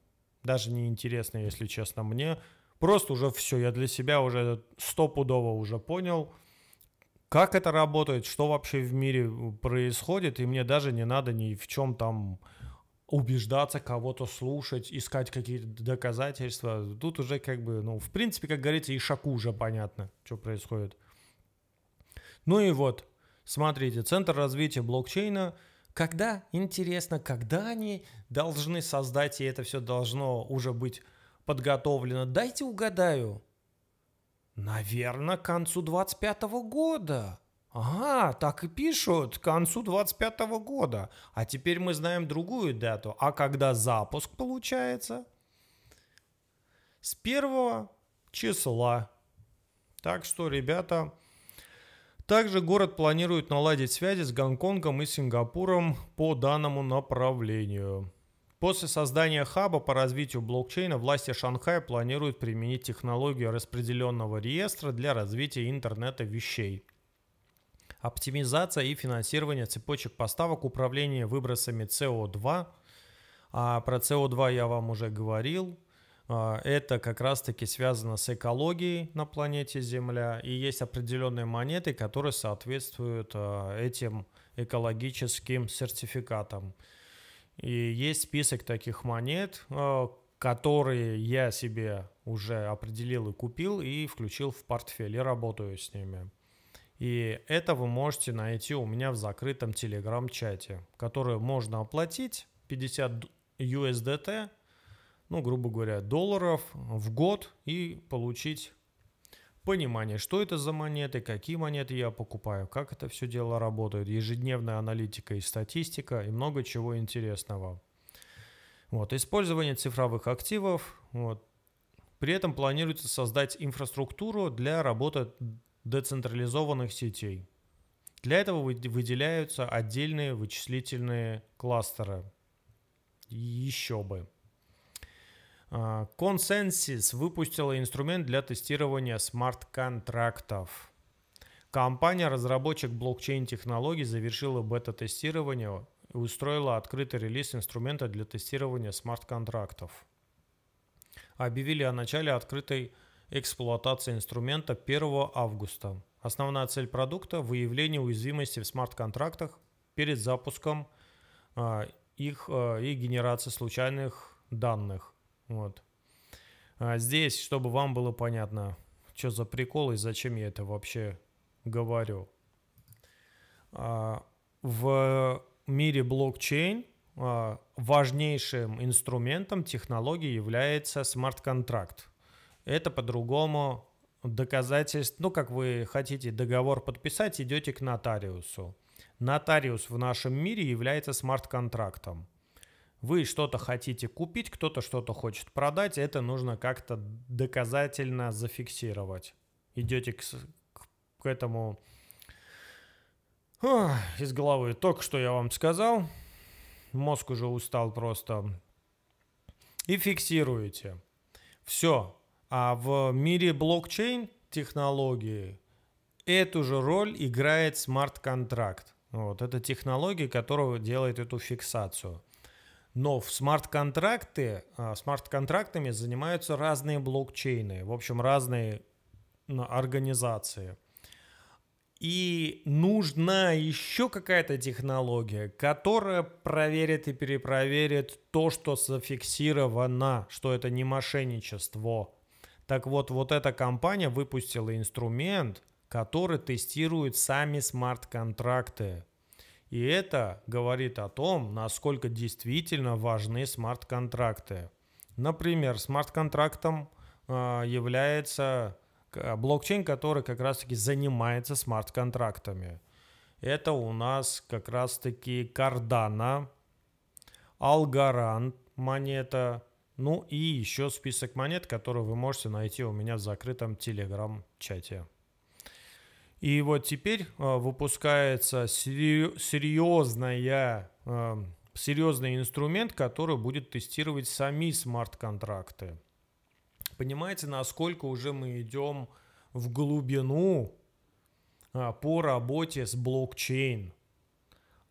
даже не интересно, если честно, мне. Просто уже все, я для себя уже стопудово уже понял, как это работает, что вообще в мире э, происходит, и мне даже не надо ни в чем там убеждаться, кого-то слушать, искать какие-то доказательства. Тут уже как бы, ну, в принципе, как говорится, и шаку уже понятно, что происходит. Ну и вот, смотрите, Центр развития блокчейна – когда, интересно, когда они должны создать, и это все должно уже быть подготовлено? Дайте угадаю. Наверное, к концу 25 года. Ага, так и пишут, к концу 25 года. А теперь мы знаем другую дату. А когда запуск получается? С первого числа. Так что, ребята, также город планирует наладить связи с Гонконгом и Сингапуром по данному направлению. После создания хаба по развитию блокчейна власти Шанхая планируют применить технологию распределенного реестра для развития интернета вещей. Оптимизация и финансирование цепочек поставок управления выбросами СО2. А про СО2 я вам уже говорил. А, это как раз-таки связано с экологией на планете Земля. И есть определенные монеты, которые соответствуют а, этим экологическим сертификатам. И есть список таких монет, а, которые я себе уже определил и купил, и включил в портфель, и работаю с ними. И это вы можете найти у меня в закрытом телеграм-чате, который можно оплатить 50 USDT – ну, грубо говоря, долларов в год и получить понимание, что это за монеты, какие монеты я покупаю, как это все дело работает, ежедневная аналитика и статистика и много чего интересного. Вот, использование цифровых активов. Вот. При этом планируется создать инфраструктуру для работы децентрализованных сетей. Для этого выделяются отдельные вычислительные кластеры. Еще бы. А, Consensus выпустила инструмент для тестирования смарт-контрактов. Компания-разработчик блокчейн-технологий завершила бета-тестирование и устроила открытый релиз инструмента для тестирования смарт-контрактов. Объявили о начале открытой эксплуатации инструмента 1 августа. Основная цель продукта – выявление уязвимости в смарт-контрактах перед запуском а, их а, и генерации случайных данных. Вот. А здесь, чтобы вам было понятно, что за прикол и зачем я это вообще говорю. А, в мире блокчейн а, важнейшим инструментом технологии является смарт-контракт. Это по-другому доказательств, ну, как вы хотите договор подписать, идете к нотариусу. Нотариус в нашем мире является смарт-контрактом. Вы что-то хотите купить, кто-то что-то хочет продать, это нужно как-то доказательно зафиксировать. Идете к, к этому Ох, из головы. Только что я вам сказал, мозг уже устал просто. И фиксируете. Все. А в мире блокчейн технологии эту же роль играет смарт-контракт. Вот, это технология, которая делает эту фиксацию. Но в смарт-контракты, а, смарт-контрактами занимаются разные блокчейны, в общем, разные организации. И нужна еще какая-то технология, которая проверит и перепроверит то, что зафиксировано, что это не мошенничество. Так вот, вот эта компания выпустила инструмент, который тестирует сами смарт-контракты. И это говорит о том, насколько действительно важны смарт-контракты. Например, смарт-контрактом а, является а, блокчейн, который как раз-таки занимается смарт-контрактами. Это у нас как раз-таки Cardano, Algorand монета, ну и еще список монет, которые вы можете найти у меня в закрытом телеграм-чате. И вот теперь а, выпускается серьезная, а, серьезный инструмент, который будет тестировать сами смарт-контракты. Понимаете, насколько уже мы идем в глубину а, по работе с блокчейн.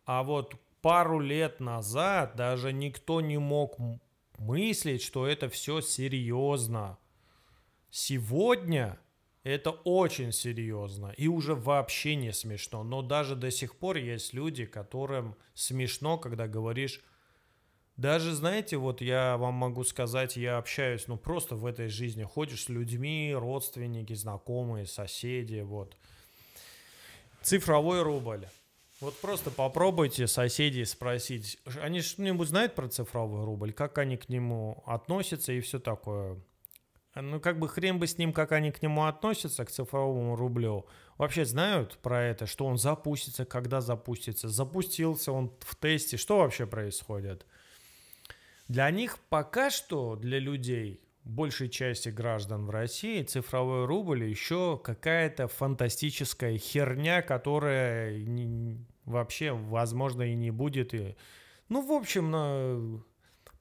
А вот пару лет назад даже никто не мог мыслить, что это все серьезно. Сегодня – это очень серьезно и уже вообще не смешно. Но даже до сих пор есть люди, которым смешно, когда говоришь... Даже, знаете, вот я вам могу сказать, я общаюсь, ну, просто в этой жизни ходишь с людьми, родственники, знакомые, соседи, вот. Цифровой рубль. Вот просто попробуйте соседей спросить, они что-нибудь знают про цифровой рубль, как они к нему относятся и все такое ну как бы хрен бы с ним, как они к нему относятся, к цифровому рублю, вообще знают про это, что он запустится, когда запустится, запустился он в тесте, что вообще происходит. Для них пока что, для людей, большей части граждан в России, цифровой рубль еще какая-то фантастическая херня, которая не, вообще, возможно, и не будет. И... Ну, в общем, на...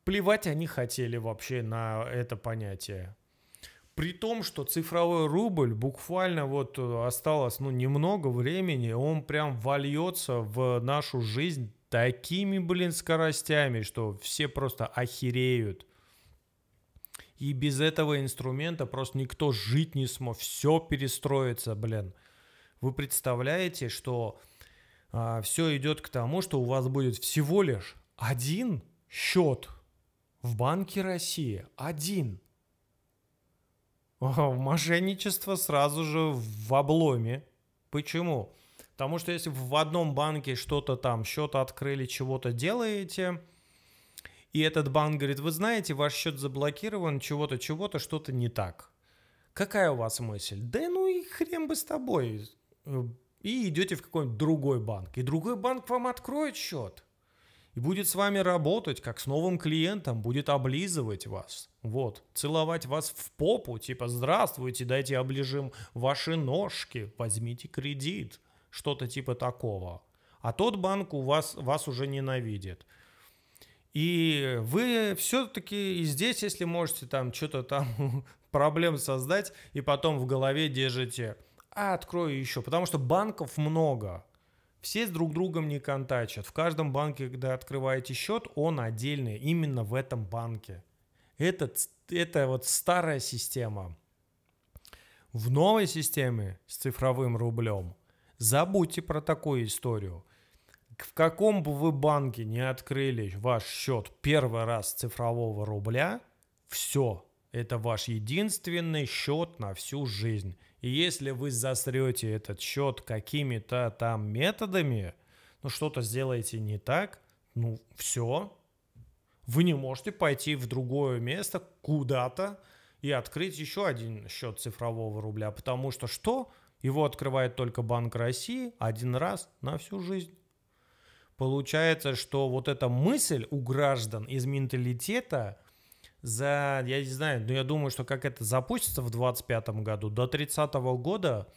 плевать они хотели вообще на это понятие. При том, что цифровой рубль буквально вот э, осталось ну, немного времени, он прям вольется в нашу жизнь такими, блин, скоростями, что все просто охереют. И без этого инструмента просто никто жить не смог. Все перестроится, блин. Вы представляете, что а, все идет к тому, что у вас будет всего лишь один счет в Банке России. Один мошенничество сразу же в обломе. Почему? Потому что если в одном банке что-то там, счет открыли, чего-то делаете, и этот банк говорит, вы знаете, ваш счет заблокирован, чего-то, чего-то, что-то не так. Какая у вас мысль? Да ну и хрен бы с тобой. Э, и идете в какой-нибудь другой банк. И другой банк вам откроет счет и будет с вами работать, как с новым клиентом, будет облизывать вас, вот, целовать вас в попу, типа «Здравствуйте, дайте оближим ваши ножки, возьмите кредит», что-то типа такого. А тот банк у вас, вас уже ненавидит. И вы все-таки и здесь, если можете там что-то там проблем создать, и потом в голове держите, а открою еще, потому что банков много. Все с друг другом не контачат. В каждом банке, когда открываете счет, он отдельный, именно в этом банке. Это, это вот старая система. В новой системе с цифровым рублем забудьте про такую историю. В каком бы вы банке не открыли ваш счет первый раз цифрового рубля, все, это ваш единственный счет на всю жизнь если вы застрете этот счет какими-то там методами, ну что-то сделаете не так, ну все, вы не можете пойти в другое место куда-то и открыть еще один счет цифрового рубля, потому что что? Его открывает только Банк России один раз на всю жизнь. Получается, что вот эта мысль у граждан из менталитета за, я не знаю, но ну, я думаю, что как это запустится в 2025 году, до 30 -го года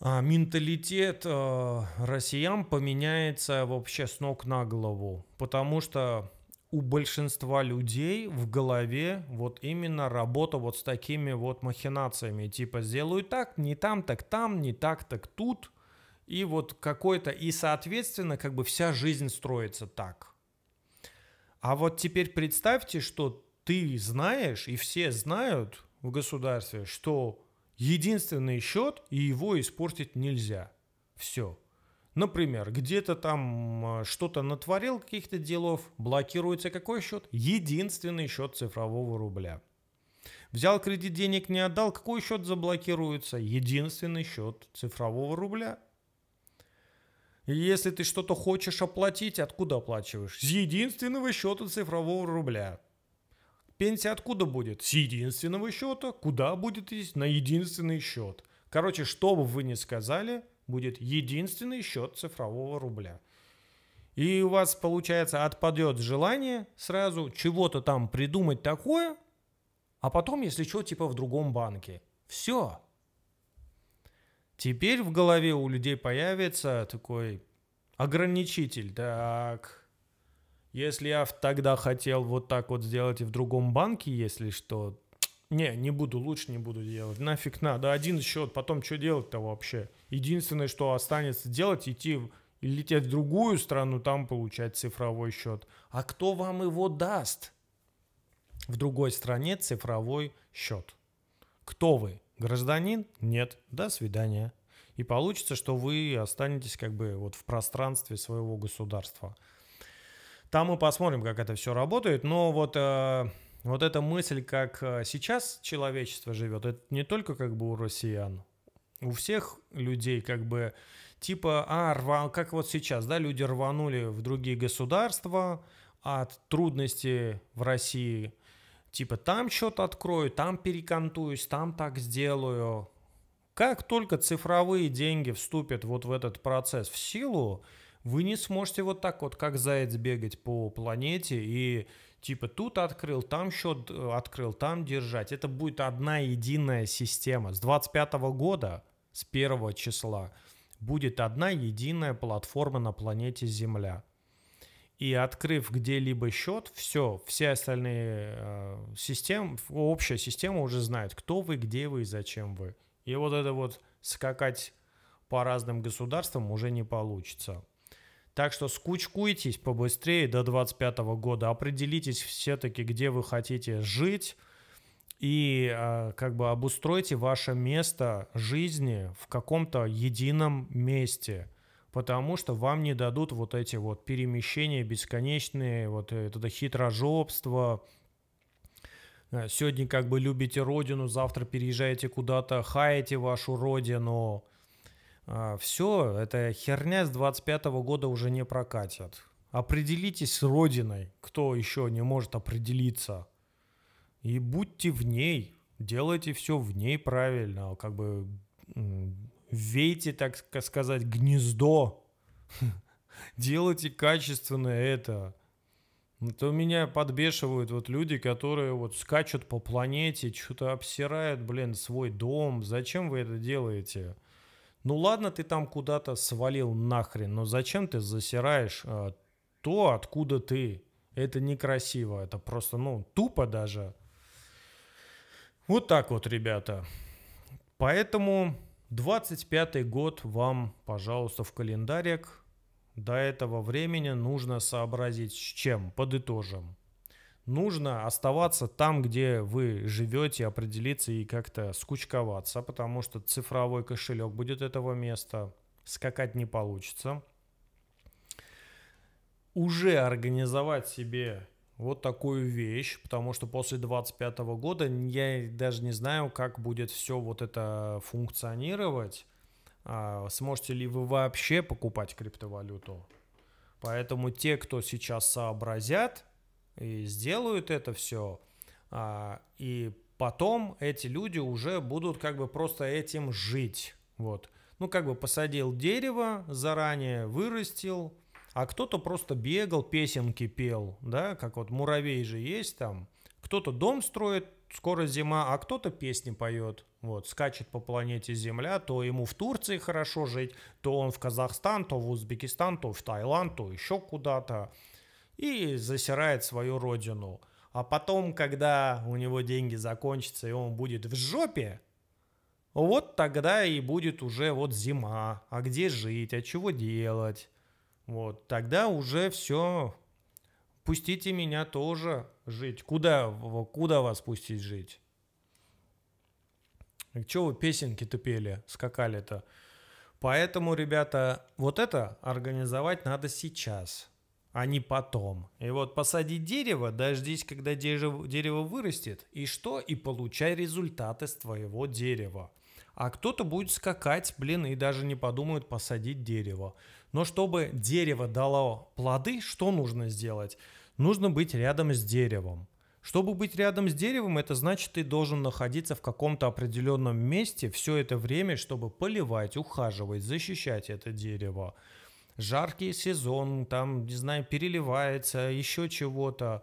а, менталитет а, россиян поменяется вообще с ног на голову, потому что у большинства людей в голове вот именно работа вот с такими вот махинациями, типа сделаю так, не там, так там, не так, так тут, и вот какой-то, и соответственно как бы вся жизнь строится так. А вот теперь представьте, что ты знаешь, и все знают в государстве, что единственный счет, и его испортить нельзя. Все. Например, где-то там а, что-то натворил каких-то делов, блокируется какой счет? Единственный счет цифрового рубля. Взял кредит, денег не отдал, какой счет заблокируется? Единственный счет цифрового рубля. Если ты что-то хочешь оплатить, откуда оплачиваешь? С единственного счета цифрового рубля. Пенсия откуда будет? С единственного счета. Куда будет идти? На единственный счет. Короче, что бы вы ни сказали, будет единственный счет цифрового рубля. И у вас, получается, отпадет желание сразу чего-то там придумать такое, а потом, если что, типа в другом банке. Все. Теперь в голове у людей появится такой ограничитель. Так, если я тогда хотел вот так вот сделать и в другом банке, если что, не, не буду, лучше не буду делать. Нафиг надо. Один счет, потом что делать-то вообще? Единственное, что останется делать, идти и лететь в другую страну, там получать цифровой счет. А кто вам его даст? В другой стране цифровой счет. Кто вы? Гражданин? Нет. До свидания. И получится, что вы останетесь как бы вот в пространстве своего государства. Там мы посмотрим, как это все работает. Но вот, э, вот эта мысль, как э, сейчас человечество живет, это не только как бы у россиян. У всех людей как бы типа, а, рва... как вот сейчас, да, люди рванули в другие государства от трудностей в России – Типа там что-то открою, там перекантуюсь, там так сделаю. Как только цифровые деньги вступят вот в этот процесс в силу, вы не сможете вот так вот, как заяц, бегать по планете и типа тут открыл, там счет э, открыл, там держать. Это будет одна единая система. С 25 года, с 1 числа, будет одна единая платформа на планете Земля – и открыв где-либо счет, все, все остальные э, системы, общая система уже знает, кто вы, где вы и зачем вы. И вот это вот скакать по разным государствам уже не получится. Так что скучкуйтесь побыстрее до 25 года, определитесь все-таки, где вы хотите жить, и э, как бы обустройте ваше место жизни в каком-то едином месте – потому что вам не дадут вот эти вот перемещения бесконечные, вот это хитрожопство, э, Сегодня как бы любите родину, завтра переезжаете куда-то, хаете вашу родину. Э, все, эта херня с 25 года уже не прокатит. Определитесь с родиной, кто еще не может определиться. И будьте в ней, делайте все в ней правильно, как бы вейте, так сказать, гнездо, делайте качественное это. То меня подбешивают вот люди, которые вот скачут по планете, что-то обсирают, блин, свой дом. Зачем вы это делаете? Ну ладно, ты там куда-то свалил нахрен, но зачем ты засираешь а, то, откуда ты? Это некрасиво, это просто, ну, тупо даже. Вот так вот, ребята. Поэтому 25 год вам, пожалуйста, в календарик. До этого времени нужно сообразить с чем. Подытожим. Нужно оставаться там, где вы живете, определиться и как-то скучковаться, потому что цифровой кошелек будет этого места. Скакать не получится. Уже организовать себе вот такую вещь, потому что после 25 года я даже не знаю, как будет все вот это функционировать. А, сможете ли вы вообще покупать криптовалюту? Поэтому те, кто сейчас сообразят и сделают это все, а, и потом эти люди уже будут как бы просто этим жить. Вот. Ну, как бы посадил дерево заранее, вырастил, а кто-то просто бегал, песенки пел, да, как вот муравей же есть там. Кто-то дом строит, скоро зима, а кто-то песни поет. Вот, скачет по планете Земля, то ему в Турции хорошо жить, то он в Казахстан, то в Узбекистан, то в Таиланд, то еще куда-то. И засирает свою родину. А потом, когда у него деньги закончатся и он будет в жопе, вот тогда и будет уже вот зима. А где жить, а чего делать? Вот, тогда уже все. Пустите меня тоже жить. Куда, куда вас пустить жить? Чего вы песенки-то пели, скакали-то? Поэтому, ребята, вот это организовать надо сейчас, а не потом. И вот посади дерево, дождись, когда дерево, дерево вырастет, и что? И получай результаты с твоего дерева. А кто-то будет скакать, блин, и даже не подумают посадить дерево. Но чтобы дерево дало плоды, что нужно сделать? Нужно быть рядом с деревом. Чтобы быть рядом с деревом, это значит, ты должен находиться в каком-то определенном месте все это время, чтобы поливать, ухаживать, защищать это дерево. Жаркий сезон, там, не знаю, переливается, еще чего-то.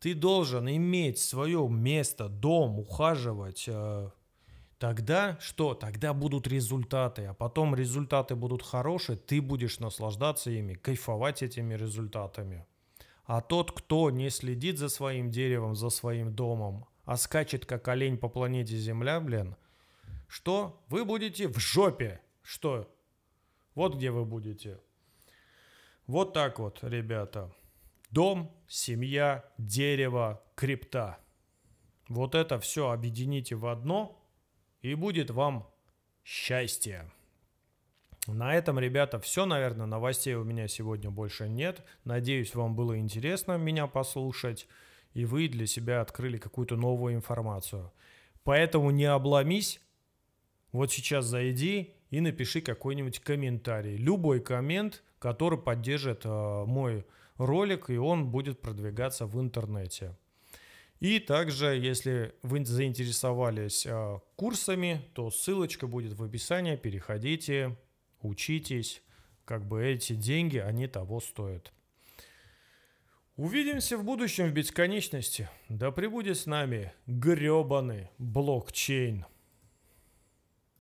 Ты должен иметь свое место, дом, ухаживать, э, Тогда что? Тогда будут результаты, а потом результаты будут хорошие, ты будешь наслаждаться ими, кайфовать этими результатами. А тот, кто не следит за своим деревом, за своим домом, а скачет как олень по планете Земля, блин, что? Вы будете в жопе. Что? Вот где вы будете. Вот так вот, ребята. Дом, семья, дерево, крипта. Вот это все объедините в одно – и будет вам счастье. На этом, ребята, все, наверное. Новостей у меня сегодня больше нет. Надеюсь, вам было интересно меня послушать, и вы для себя открыли какую-то новую информацию. Поэтому не обломись. Вот сейчас зайди и напиши какой-нибудь комментарий. Любой коммент, который поддержит э, мой ролик, и он будет продвигаться в интернете. И также, если вы заинтересовались а, курсами, то ссылочка будет в описании. Переходите, учитесь. Как бы эти деньги, они того стоят. Увидимся в будущем в бесконечности. Да пребудет с нами гребаный блокчейн.